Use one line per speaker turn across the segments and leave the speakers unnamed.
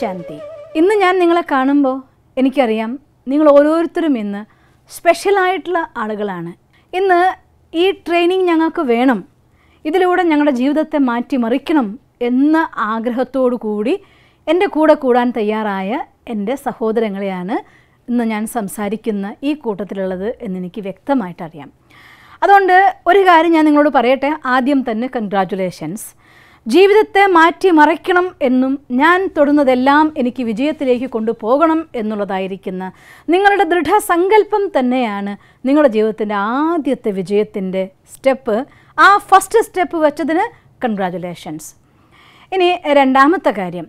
ശാന്തി ഇന്ന് ഞാൻ നിങ്ങളെ കാണുമ്പോൾ എനിക്കറിയാം നിങ്ങൾ ഓരോരുത്തരും ഇന്ന് സ്പെഷ്യലായിട്ടുള്ള ആളുകളാണ് ഇന്ന് ഈ ട്രെയിനിങ് ഞങ്ങൾക്ക് വേണം ഇതിലൂടെ ഞങ്ങളുടെ ജീവിതത്തെ മാറ്റിമറിക്കണം എന്ന ആഗ്രഹത്തോടു കൂടി എൻ്റെ കൂടെ കൂടാൻ തയ്യാറായ എൻ്റെ സഹോദരങ്ങളെയാണ് ഇന്ന് ഞാൻ സംസാരിക്കുന്ന ഈ കൂട്ടത്തിലുള്ളത് എന്നെനിക്ക് വ്യക്തമായിട്ടറിയാം അതുകൊണ്ട് ഒരു കാര്യം ഞാൻ നിങ്ങളോട് പറയട്ടെ ആദ്യം തന്നെ കൺഗ്രാറ്റുലേഷൻസ് ജീവിതത്തെ മാറ്റിമറിക്കണം എന്നും ഞാൻ തൊടുന്നതെല്ലാം എനിക്ക് വിജയത്തിലേക്ക് കൊണ്ടുപോകണം എന്നുള്ളതായിരിക്കുന്ന നിങ്ങളുടെ ദൃഢസങ്കല്പം തന്നെയാണ് നിങ്ങളുടെ ജീവിതത്തിൻ്റെ ആദ്യത്തെ വിജയത്തിൻ്റെ സ്റ്റെപ്പ് ആ ഫസ്റ്റ് സ്റ്റെപ്പ് വെച്ചതിന് കൺഗ്രാജുലേഷൻസ് ഇനി രണ്ടാമത്തെ കാര്യം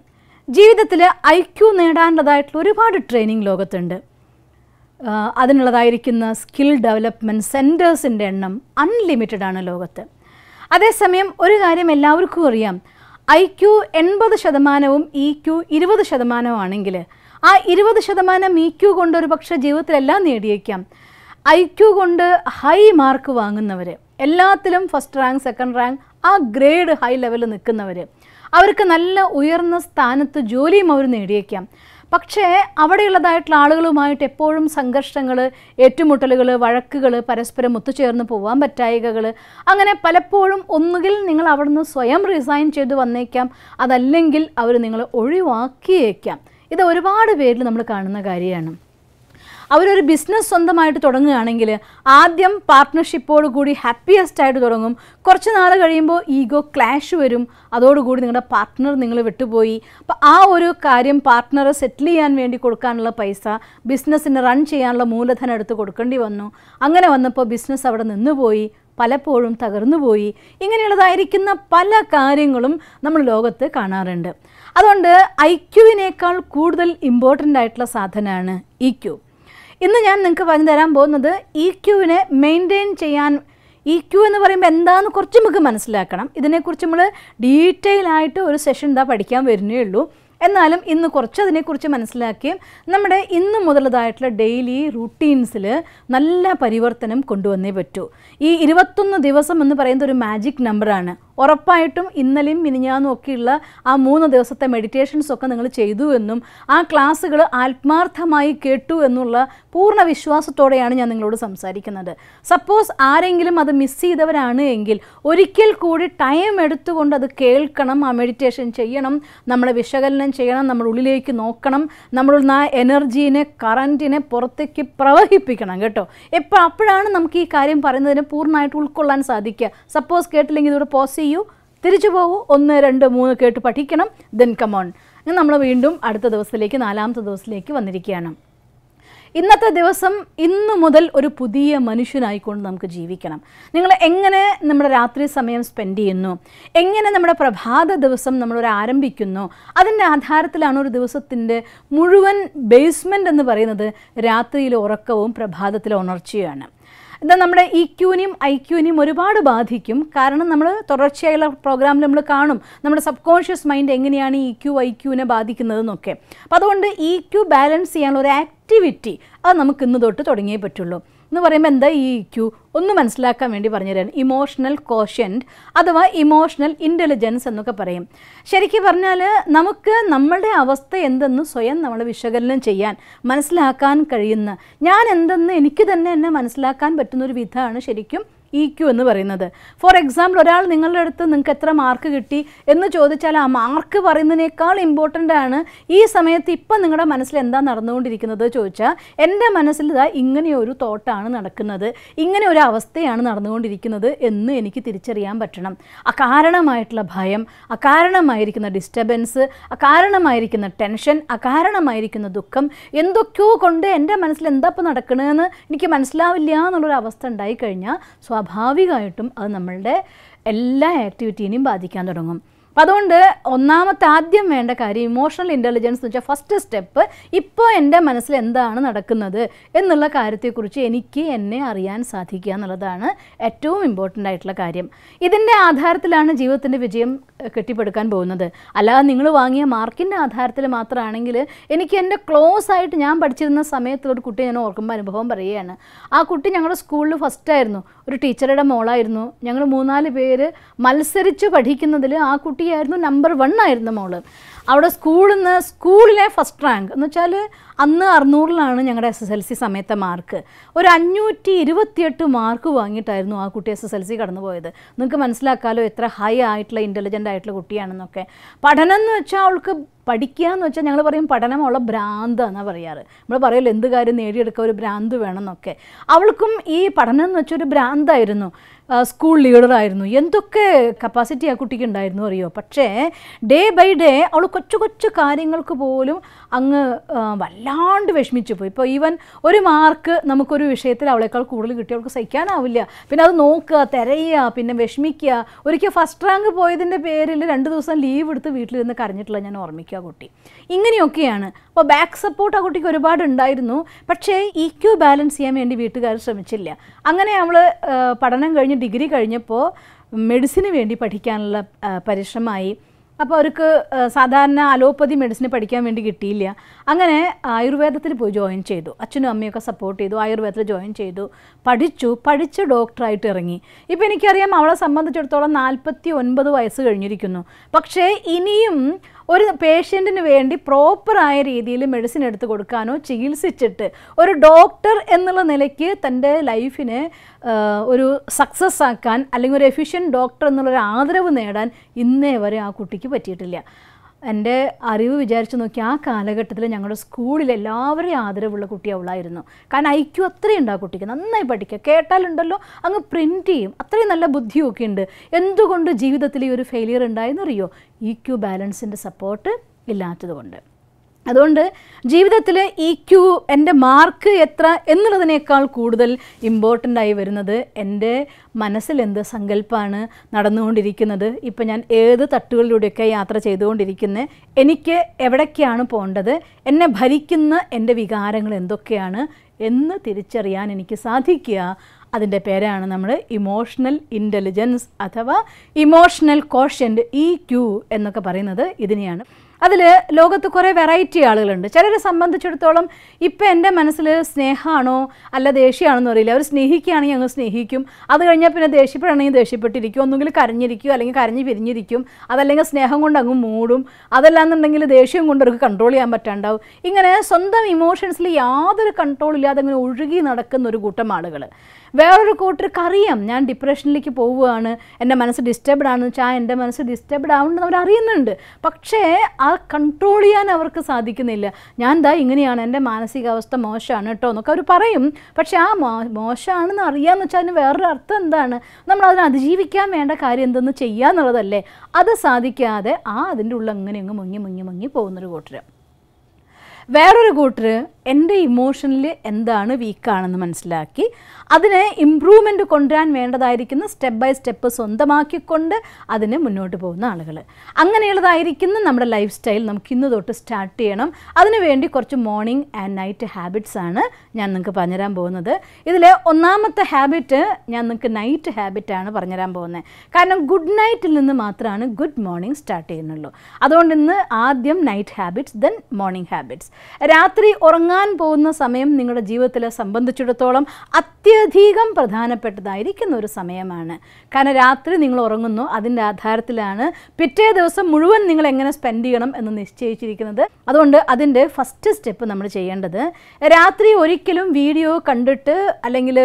ജീവിതത്തിൽ ഐക്യു നേടാനുള്ളതായിട്ടുള്ള ഒരുപാട് ട്രെയിനിങ് ലോകത്തുണ്ട് അതിനുള്ളതായിരിക്കുന്ന സ്കിൽ ഡെവലപ്മെൻറ്റ് സെൻറ്റേഴ്സിൻ്റെ എണ്ണം അൺലിമിറ്റഡ് ആണ് ലോകത്ത് അതേസമയം ഒരു കാര്യം എല്ലാവർക്കും അറിയാം ഐ ക്യു എൺപത് ശതമാനവും ഇ ക്യു ഇരുപത് ശതമാനവുമാണെങ്കിൽ ആ ഇരുപത് ശതമാനം ഇ ക്യു കൊണ്ട് ഒരു പക്ഷേ ജീവിതത്തിലെല്ലാം നേടിയേക്കാം ഐ ക്യു കൊണ്ട് ഹൈ മാർക്ക് വാങ്ങുന്നവർ എല്ലാത്തിലും ഫസ്റ്റ് റാങ്ക് സെക്കൻഡ് റാങ്ക് ആ ഗ്രേഡ് ഹൈ ലെവലിൽ നിൽക്കുന്നവർ അവർക്ക് നല്ല ഉയർന്ന സ്ഥാനത്ത് ജോലിയും അവർ നേടിയേക്കാം പക്ഷേ അവിടെയുള്ളതായിട്ടുള്ള ആളുകളുമായിട്ട് എപ്പോഴും സംഘർഷങ്ങൾ ഏറ്റുമുട്ടലുകൾ വഴക്കുകൾ പരസ്പരം ഒത്തുചേർന്ന് പോകാൻ പറ്റായികകൾ അങ്ങനെ പലപ്പോഴും ഒന്നുകിൽ നിങ്ങൾ അവിടെ നിന്ന് സ്വയം റിസൈൻ ചെയ്ത് വന്നേക്കാം അതല്ലെങ്കിൽ അവർ നിങ്ങളെ ഒഴിവാക്കിയേക്കാം ഇത് ഒരുപാട് പേരിൽ നമ്മൾ കാണുന്ന കാര്യമാണ് അവരൊരു ബിസിനസ് സ്വന്തമായിട്ട് തുടങ്ങുകയാണെങ്കിൽ ആദ്യം പാർട്ട്ണർഷിപ്പോട് കൂടി ഹാപ്പിയസ്റ്റ് ആയിട്ട് തുടങ്ങും കുറച്ച് നാൾ കഴിയുമ്പോൾ ഈഗോ ക്ലാഷ് വരും അതോടുകൂടി നിങ്ങളുടെ പാർട്ട്ണർ നിങ്ങൾ വിട്ടുപോയി അപ്പോൾ ആ ഒരു കാര്യം പാർട്ട്ണറെ സെറ്റിൽ ചെയ്യാൻ വേണ്ടി കൊടുക്കാനുള്ള പൈസ ബിസിനസ്സിന് റൺ ചെയ്യാനുള്ള മൂലധനം എടുത്ത് കൊടുക്കേണ്ടി വന്നു അങ്ങനെ വന്നപ്പോൾ ബിസിനസ് അവിടെ നിന്നുപോയി പലപ്പോഴും തകർന്നുപോയി ഇങ്ങനെയുള്ളതായിരിക്കുന്ന പല കാര്യങ്ങളും നമ്മൾ ലോകത്ത് കാണാറുണ്ട് അതുകൊണ്ട് ഐക്യുവിനേക്കാൾ കൂടുതൽ ഇമ്പോർട്ടൻ്റ് ആയിട്ടുള്ള സാധനമാണ് ഇക്യു e ഇന്ന് ഞാൻ നിങ്ങൾക്ക് പറഞ്ഞു തരാൻ പോകുന്നത് ഇ ക്യൂവിനെ മെയിൻറ്റെയിൻ ചെയ്യാൻ ഇ e ക്യൂ എന്ന് പറയുമ്പോൾ എന്താണെന്ന് കുറച്ച് നമുക്ക് മനസ്സിലാക്കണം ഇതിനെക്കുറിച്ച് നമ്മൾ ഡീറ്റെയിൽ ആയിട്ട് ഒരു സെഷൻ എന്താ പഠിക്കാൻ വരുന്നേ ഉള്ളൂ എന്നാലും ഇന്ന് കുറച്ച് അതിനെക്കുറിച്ച് മനസ്സിലാക്കുകയും നമ്മുടെ ഇന്ന് മുതലതായിട്ടുള്ള ഡെയിലി റുട്ടീൻസിൽ നല്ല പരിവർത്തനം കൊണ്ടുവന്നേ പറ്റൂ ഈ ഇരുപത്തൊന്ന് ദിവസം എന്ന് പറയുന്നത് ഒരു മാജിക് നമ്പറാണ് ഉറപ്പായിട്ടും ഇന്നലെയും മിനിഞ്ഞാന്നും ഒക്കെയുള്ള ആ മൂന്ന് ദിവസത്തെ മെഡിറ്റേഷൻസൊക്കെ ഒക്കെ നിങ്ങൾ ചെയ്തു എന്നും ആ ക്ലാസ്സുകൾ ആത്മാർത്ഥമായി കേട്ടു എന്നുള്ള പൂർണ്ണ വിശ്വാസത്തോടെയാണ് ഞാൻ നിങ്ങളോട് സംസാരിക്കുന്നത് സപ്പോസ് ആരെങ്കിലും അത് മിസ് ചെയ്തവരാണ് എങ്കിൽ ഒരിക്കൽ കൂടി ടൈം എടുത്തുകൊണ്ട് അത് കേൾക്കണം ആ മെഡിറ്റേഷൻ ചെയ്യണം നമ്മളെ വിശകലനം ചെയ്യണം നമ്മുടെ ഉള്ളിലേക്ക് നോക്കണം നമ്മളുടെ ആ എനർജീനെ കറൻറ്റിനെ പുറത്തേക്ക് പ്രവഹിപ്പിക്കണം കേട്ടോ എപ്പോൾ അപ്പോഴാണ് നമുക്ക് ഈ കാര്യം പറയുന്നതിന് പൂർണ്ണമായിട്ട് ഉൾക്കൊള്ളാൻ സാധിക്കുക സപ്പോസ് കേട്ടില്ലെങ്കിൽ ഇതോടെ പോസ് ചെയ്യൂ തിരിച്ചു പോകൂ ഒന്ന് രണ്ട് മൂന്ന് കേട്ട് പഠിക്കണം ദെൻ കമോൺ ഇന്ന് നമ്മൾ വീണ്ടും അടുത്ത ദിവസത്തിലേക്ക് നാലാമത്തെ ദിവസത്തിലേക്ക് വന്നിരിക്കുകയാണ് ഇന്നത്തെ ദിവസം ഇന്നു മുതൽ ഒരു പുതിയ മനുഷ്യനായിക്കൊണ്ട് നമുക്ക് ജീവിക്കണം നിങ്ങൾ എങ്ങനെ നമ്മുടെ രാത്രി സമയം സ്പെൻഡ് ചെയ്യുന്നു എങ്ങനെ നമ്മുടെ പ്രഭാത ദിവസം നമ്മളൊരു ആരംഭിക്കുന്നു അതിൻ്റെ ആധാരത്തിലാണ് ഒരു ദിവസത്തിൻ്റെ മുഴുവൻ ബേസ്മെൻ്റ് എന്ന് പറയുന്നത് രാത്രിയിലെ ഉറക്കവും പ്രഭാതത്തിലെ ഉണർച്ചയുമാണ് എന്താ നമ്മുടെ ഇ e ക്യൂനെയും ഐ ക്യൂനെയും ഒരുപാട് ബാധിക്കും കാരണം നമ്മൾ തുടർച്ചയായുള്ള പ്രോഗ്രാമിൽ നമ്മൾ കാണും നമ്മുടെ സബ് കോൺഷ്യസ് മൈൻഡ് എങ്ങനെയാണ് ഇ ക്യൂ ഐ ക്യൂവിനെ ബാധിക്കുന്നതെന്നൊക്കെ അപ്പോൾ അതുകൊണ്ട് ഇ ക്യൂ ബാലൻസ് ചെയ്യാനുള്ള ഒരു ആക്ട് ആക്ടിവിറ്റി അത് നമുക്ക് ഇന്ന് തൊട്ട് തുടങ്ങിയേ പറ്റുള്ളൂ എന്ന് പറയുമ്പോൾ എന്താ ഈ ഇക്യു e ഒന്ന് മനസ്സിലാക്കാൻ വേണ്ടി പറഞ്ഞു തരാൻ ഇമോഷണൽ കോഷ്യൻറ്റ് അഥവാ ഇമോഷണൽ ഇൻ്റലിജൻസ് എന്നൊക്കെ പറയും ശരിക്കും പറഞ്ഞാൽ നമുക്ക് നമ്മളുടെ അവസ്ഥ എന്തെന്ന് സ്വയം നമ്മൾ വിശകലനം ചെയ്യാൻ മനസ്സിലാക്കാൻ കഴിയുന്ന ഞാൻ എന്തെന്ന് എനിക്ക് തന്നെ എന്നെ മനസ്സിലാക്കാൻ പറ്റുന്ന ഒരു വിധമാണ് ശരിക്കും ഇ e ക്യു എന്ന് പറയുന്നത് ഫോർ എക്സാമ്പിൾ ഒരാൾ നിങ്ങളുടെ അടുത്ത് നിങ്ങൾക്ക് എത്ര മാർക്ക് കിട്ടി എന്ന് ചോദിച്ചാൽ ആ മാർക്ക് പറയുന്നതിനേക്കാൾ ഇമ്പോർട്ടൻ്റ് ആണ് ഈ സമയത്ത് ഇപ്പം നിങ്ങളുടെ മനസ്സിൽ എന്താ നടന്നുകൊണ്ടിരിക്കുന്നത് ചോദിച്ചാൽ എൻ്റെ മനസ്സിൽ ഇതാ ഇങ്ങനെ ഒരു തോട്ടാണ് നടക്കുന്നത് ഇങ്ങനെ ഒരു അവസ്ഥയാണ് നടന്നുകൊണ്ടിരിക്കുന്നത് എന്ന് എനിക്ക് തിരിച്ചറിയാൻ പറ്റണം അകാരണമായിട്ടുള്ള ഭയം അകാരണമായിരിക്കുന്ന ഡിസ്റ്റർബൻസ് അകാരണമായിരിക്കുന്ന ടെൻഷൻ അകാരണമായിരിക്കുന്ന ദുഃഖം എന്തൊക്കെയോ കൊണ്ട് എൻ്റെ മനസ്സിൽ എന്താ ഇപ്പോൾ നടക്കണമെന്ന് എനിക്ക് മനസ്സിലാവില്ല എന്നുള്ളൊരു അവസ്ഥ ഉണ്ടായിക്കഴിഞ്ഞാൽ സ്വാഭാവികമായിട്ടും അത് നമ്മളുടെ എല്ലാ ആക്ടിവിറ്റീനെയും ബാധിക്കാൻ തുടങ്ങും അപ്പം അതുകൊണ്ട് ഒന്നാമത്തെ ആദ്യം വേണ്ട കാര്യം ഇമോഷണൽ ഇൻ്റലിജൻസ് എന്ന് വെച്ചാൽ ഫസ്റ്റ് സ്റ്റെപ്പ് ഇപ്പോൾ എൻ്റെ മനസ്സിൽ എന്താണ് നടക്കുന്നത് എന്നുള്ള കാര്യത്തെക്കുറിച്ച് എനിക്ക് എന്നെ അറിയാൻ സാധിക്കുക എന്നുള്ളതാണ് ഏറ്റവും ഇമ്പോർട്ടൻ്റ് ആയിട്ടുള്ള കാര്യം ഇതിൻ്റെ ആധാരത്തിലാണ് ജീവിതത്തിൻ്റെ വിജയം കെട്ടിപ്പടുക്കാൻ പോകുന്നത് അല്ലാതെ നിങ്ങൾ വാങ്ങിയ മാർക്കിൻ്റെ ആധാരത്തിൽ മാത്രമാണെങ്കിൽ എനിക്ക് എൻ്റെ ക്ലോസ് ആയിട്ട് ഞാൻ പഠിച്ചിരുന്ന സമയത്ത് ഒരു കുട്ടി ഞാൻ ഓർക്കുമ്പോൾ അനുഭവം പറയുകയാണ് ആ കുട്ടി ഞങ്ങളുടെ സ്കൂളിൽ ഫസ്റ്റ് ആയിരുന്നു ഒരു ടീച്ചറുടെ മോളായിരുന്നു ഞങ്ങൾ മൂന്നാല് പേര് മത്സരിച്ച് പഠിക്കുന്നതിൽ ആ കുട്ടി ആയിരുന്നു നമ്പർ വൺ ആയിരുന്നു മോള് അവിടെ സ്കൂളിൽ നിന്ന് സ്കൂളിലെ ഫസ്റ്റ് റാങ്ക് എന്ന് വെച്ചാൽ അന്ന് അറുന്നൂറിലാണ് ഞങ്ങളുടെ എസ് എസ് എൽ സി സമയത്തെ മാർക്ക് ഒരു അഞ്ഞൂറ്റി ഇരുപത്തിയെട്ട് മാർക്ക് വാങ്ങിയിട്ടായിരുന്നു ആ കുട്ടി എസ് എസ് എൽ സി പോയത് നിങ്ങൾക്ക് മനസ്സിലാക്കാമല്ലോ എത്ര ഹൈ ആയിട്ടുള്ള ഇൻ്റലിജൻ്റ് ആയിട്ടുള്ള കുട്ടിയാണെന്നൊക്കെ പഠനം എന്ന് വെച്ചാൽ അവൾക്ക് പഠിക്കുക എന്ന് വെച്ചാൽ ഞങ്ങൾ പറയും പഠനമുള്ള ഭ്രാന്ത് എന്നാണ് പറയാറ് നമ്മൾ പറയുമല്ലോ എന്ത് കാര്യം നേടിയെടുക്കുക ഒരു ഭ്രാന്ത് വേണമെന്നൊക്കെ അവൾക്കും ഈ പഠനം എന്ന് വെച്ചാൽ ഒരു ഭ്രാന്തായിരുന്നു സ്കൂൾ ലീഡറായിരുന്നു എന്തൊക്കെ കപ്പാസിറ്റി ആ കുട്ടിക്ക് ഉണ്ടായിരുന്നു അറിയോ പക്ഷേ ഡേ ബൈ ഡേ അവൾ കൊച്ചു കൊച്ചു കാര്യങ്ങൾക്ക് പോലും അങ്ങ് വല്ലാണ്ട് വിഷമിച്ചു പോയി ഇപ്പോൾ ഈവൻ ഒരു മാർക്ക് നമുക്കൊരു വിഷയത്തിൽ അവളേക്കാൾ കൂടുതൽ കിട്ടി അവൾക്ക് സഹിക്കാനാവില്ല പിന്നെ അത് നോക്കുക തിരയുക പിന്നെ വിഷമിക്കുക ഒരിക്കൽ ഫസ്റ്റ് റാങ്ക് പോയതിൻ്റെ പേരിൽ രണ്ട് ദിവസം ലീവ് എടുത്ത് വീട്ടിൽ ഇരുന്ന് കരഞ്ഞിട്ടുള്ള ഞാൻ ഓർമ്മിക്കുക കുട്ടി ഇങ്ങനെയൊക്കെയാണ് അപ്പോൾ ബാക്ക് സപ്പോർട്ട് ആ കുട്ടിക്ക് ഒരുപാട് ഉണ്ടായിരുന്നു പക്ഷേ ഇക്യു e ബാലൻസ് ചെയ്യാൻ വേണ്ടി വീട്ടുകാർ ശ്രമിച്ചില്ല അങ്ങനെ നമ്മൾ പഠനം കഴിഞ്ഞ് ഡിഗ്രി കഴിഞ്ഞപ്പോൾ മെഡിസിന് വേണ്ടി പഠിക്കാനുള്ള പരിശ്രമമായി അപ്പോൾ അവർക്ക് സാധാരണ അലോപ്പതി മെഡിസിന് പഠിക്കാൻ വേണ്ടി കിട്ടിയില്ല അങ്ങനെ ആയുർവേദത്തിൽ പോയി ജോയിൻ ചെയ്തു അച്ഛനും അമ്മയൊക്കെ സപ്പോർട്ട് ചെയ്തു ആയുർവേദത്തിൽ ജോയിൻ ചെയ്തു പഠിച്ചു പഠിച്ച് ഡോക്ടറായിട്ട് ഇറങ്ങി ഇപ്പോൾ എനിക്കറിയാം അവളെ സംബന്ധിച്ചിടത്തോളം നാൽപ്പത്തി ഒൻപത് വയസ്സ് കഴിഞ്ഞിരിക്കുന്നു പക്ഷേ ഇനിയും ഒരു പേഷ്യൻറ്റിന് വേണ്ടി പ്രോപ്പറായ രീതിയിൽ മെഡിസിൻ എടുത്ത് കൊടുക്കാനോ ചികിത്സിച്ചിട്ട് ഒരു ഡോക്ടർ എന്നുള്ള നിലയ്ക്ക് തൻ്റെ ലൈഫിനെ ഒരു സക്സസ് ആക്കാൻ അല്ലെങ്കിൽ ഒരു എഫിഷ്യൻ ഡോക്ടർ എന്നുള്ളൊരു ആദരവ് നേടാൻ ഇന്നേ വരെ ആ കുട്ടിക്ക് പറ്റിയിട്ടില്ല എൻ്റെ അറിവ് വിചാരിച്ച് നോക്കി ആ കാലഘട്ടത്തിൽ ഞങ്ങളുടെ സ്കൂളിൽ എല്ലാവരെയും ആദരവുള്ള കുട്ടി അവളായിരുന്നു കാരണം ഐക്യു അത്രയും ഉണ്ട് ആ കുട്ടിക്ക് നന്നായി പഠിക്കുക കേട്ടാലുണ്ടല്ലോ അങ്ങ് പ്രിൻറ്റ് ചെയ്യും അത്രയും നല്ല ബുദ്ധിയൊക്കെ ഉണ്ട് എന്തുകൊണ്ട് ജീവിതത്തിൽ ഈ ഒരു ഫെയിലിയർ ഉണ്ടായെന്നറിയോ ഇ ക്യു ബാലൻസിൻ്റെ സപ്പോർട്ട് ഇല്ലാത്തതുകൊണ്ട് അതുകൊണ്ട് ജീവിതത്തിൽ ഈ ക്യൂ എൻ്റെ മാർക്ക് എത്ര എന്നുള്ളതിനേക്കാൾ കൂടുതൽ ഇമ്പോർട്ടൻ്റ് ആയി വരുന്നത് എൻ്റെ മനസ്സിൽ എന്ത് സങ്കല്പമാണ് നടന്നുകൊണ്ടിരിക്കുന്നത് ഇപ്പം ഞാൻ ഏത് തട്ടുകളിലൂടെയൊക്കെ യാത്ര ചെയ്തുകൊണ്ടിരിക്കുന്നത് എനിക്ക് എവിടേക്കാണ് പോകേണ്ടത് എന്നെ ഭരിക്കുന്ന എൻ്റെ വികാരങ്ങൾ എന്തൊക്കെയാണ് എന്ന് തിരിച്ചറിയാൻ എനിക്ക് സാധിക്കുക അതിൻ്റെ പേരാണ് നമ്മൾ ഇമോഷണൽ ഇൻ്റലിജൻസ് അഥവാ ഇമോഷണൽ കോഷ്യൻ്റ് ഇ ക്യൂ എന്നൊക്കെ പറയുന്നത് ഇതിനെയാണ് അതിൽ ലോകത്ത് കുറേ വെറൈറ്റി ആളുകളുണ്ട് ചിലരെ സംബന്ധിച്ചിടത്തോളം ഇപ്പം എൻ്റെ മനസ്സിൽ സ്നേഹമാണോ അല്ല ദേഷ്യമാണെന്ന് അറിയില്ല അവർ സ്നേഹിക്കുകയാണെങ്കിൽ അങ്ങ് സ്നേഹിക്കും അത് കഴിഞ്ഞാൽ പിന്നെ ദേഷ്യപ്പെടുകയാണെങ്കിൽ ദേഷ്യപ്പെട്ടിരിക്കും ഒന്നുകിൽ കരഞ്ഞിരിക്കും അല്ലെങ്കിൽ കരഞ്ഞ് പിരിഞ്ഞിരിക്കും അതല്ലെങ്കിൽ സ്നേഹം കൊണ്ട് അങ്ങ് മൂടും അതല്ലാന്നുണ്ടെങ്കിൽ ദേഷ്യം കൊണ്ട് അവർക്ക് കൺട്രോൾ ചെയ്യാൻ പറ്റാണ്ടാവും ഇങ്ങനെ സ്വന്തം ഇമോഷൻസിൽ യാതൊരു കൺട്രോൾ ഇല്ലാതെ അങ്ങനെ ഒഴുകി നടക്കുന്ന ഒരു കൂട്ടം ആളുകൾ വേറൊരു കൂട്ടർക്ക് അറിയാം ഞാൻ ഡിപ്രഷനിലേക്ക് പോവുകയാണ് എൻ്റെ മനസ്സ് ഡിസ്റ്റർബ്ഡ് ആണെന്ന് വെച്ചാൽ എൻ്റെ മനസ്സ് ഡിസ്റ്റർബ്ഡ് ആവുന്നുണ്ട് അവർ അറിയുന്നുണ്ട് പക്ഷേ ആ കൺട്രോൾ ചെയ്യാൻ അവർക്ക് സാധിക്കുന്നില്ല ഞാൻ എന്താ ഇങ്ങനെയാണ് എൻ്റെ മാനസികാവസ്ഥ മോശമാണ് കേട്ടോ എന്നൊക്കെ അവർ പറയും പക്ഷേ ആ മോ മോശമാണെന്ന് അറിയാമെന്ന് വെച്ചാൽ അതിന് വേറൊരു അർത്ഥം എന്താണ് നമ്മൾ അതിനെ അതിജീവിക്കാൻ വേണ്ട കാര്യം എന്തെന്ന് ചെയ്യുക എന്നുള്ളതല്ലേ അത് സാധിക്കാതെ ആ അതിൻ്റെ ഉള്ളിൽ അങ്ങനെ അങ്ങ് മുങ്ങി മുങ്ങി മുങ്ങി പോകുന്നൊരു കൂട്ടർ വേറൊരു കൂട്ടർ എൻ്റെ ഇമോഷനിൽ എന്താണ് വീക്കാണെന്ന് മനസ്സിലാക്കി അതിന് ഇമ്പ്രൂവ്മെൻ്റ് കൊണ്ടുവരാൻ വേണ്ടതായിരിക്കുന്ന സ്റ്റെപ്പ് ബൈ സ്റ്റെപ്പ് സ്വന്തമാക്കിക്കൊണ്ട് അതിന് മുന്നോട്ട് പോകുന്ന ആളുകൾ അങ്ങനെയുള്ളതായിരിക്കുന്ന നമ്മുടെ ലൈഫ് സ്റ്റൈൽ നമുക്ക് ഇന്ന് തൊട്ട് സ്റ്റാർട്ട് ചെയ്യണം അതിനുവേണ്ടി കുറച്ച് മോർണിംഗ് ആൻഡ് നൈറ്റ് ഹാബിറ്റ്സ് ആണ് ഞാൻ നിങ്ങൾക്ക് പറഞ്ഞുതരാൻ പോകുന്നത് ഇതിൽ ഒന്നാമത്തെ ഹാബിറ്റ് ഞാൻ നിങ്ങൾക്ക് നൈറ്റ് ഹാബിറ്റാണ് പറഞ്ഞുതരാൻ പോകുന്നത് കാരണം ഗുഡ് നൈറ്റിൽ നിന്ന് മാത്രമാണ് ഗുഡ് മോർണിംഗ് സ്റ്റാർട്ട് ചെയ്യുന്നുള്ളൂ അതുകൊണ്ട് ഇന്ന് ആദ്യം night habits then morning habits രാത്രി ഉറങ്ങാൻ തുടങ്ങാൻ പോകുന്ന സമയം നിങ്ങളുടെ ജീവിതത്തിലെ സംബന്ധിച്ചിടത്തോളം അത്യധികം പ്രധാനപ്പെട്ടതായിരിക്കുന്ന ഒരു സമയമാണ് കാരണം രാത്രി നിങ്ങൾ ഉറങ്ങുന്നു അതിൻ്റെ ആധാരത്തിലാണ് പിറ്റേ ദിവസം മുഴുവൻ നിങ്ങൾ എങ്ങനെ സ്പെൻഡ് ചെയ്യണം എന്ന് നിശ്ചയിച്ചിരിക്കുന്നത് അതുകൊണ്ട് അതിൻ്റെ ഫസ്റ്റ് സ്റ്റെപ്പ് നമ്മൾ ചെയ്യേണ്ടത് രാത്രി ഒരിക്കലും വീഡിയോ കണ്ടിട്ട് അല്ലെങ്കിൽ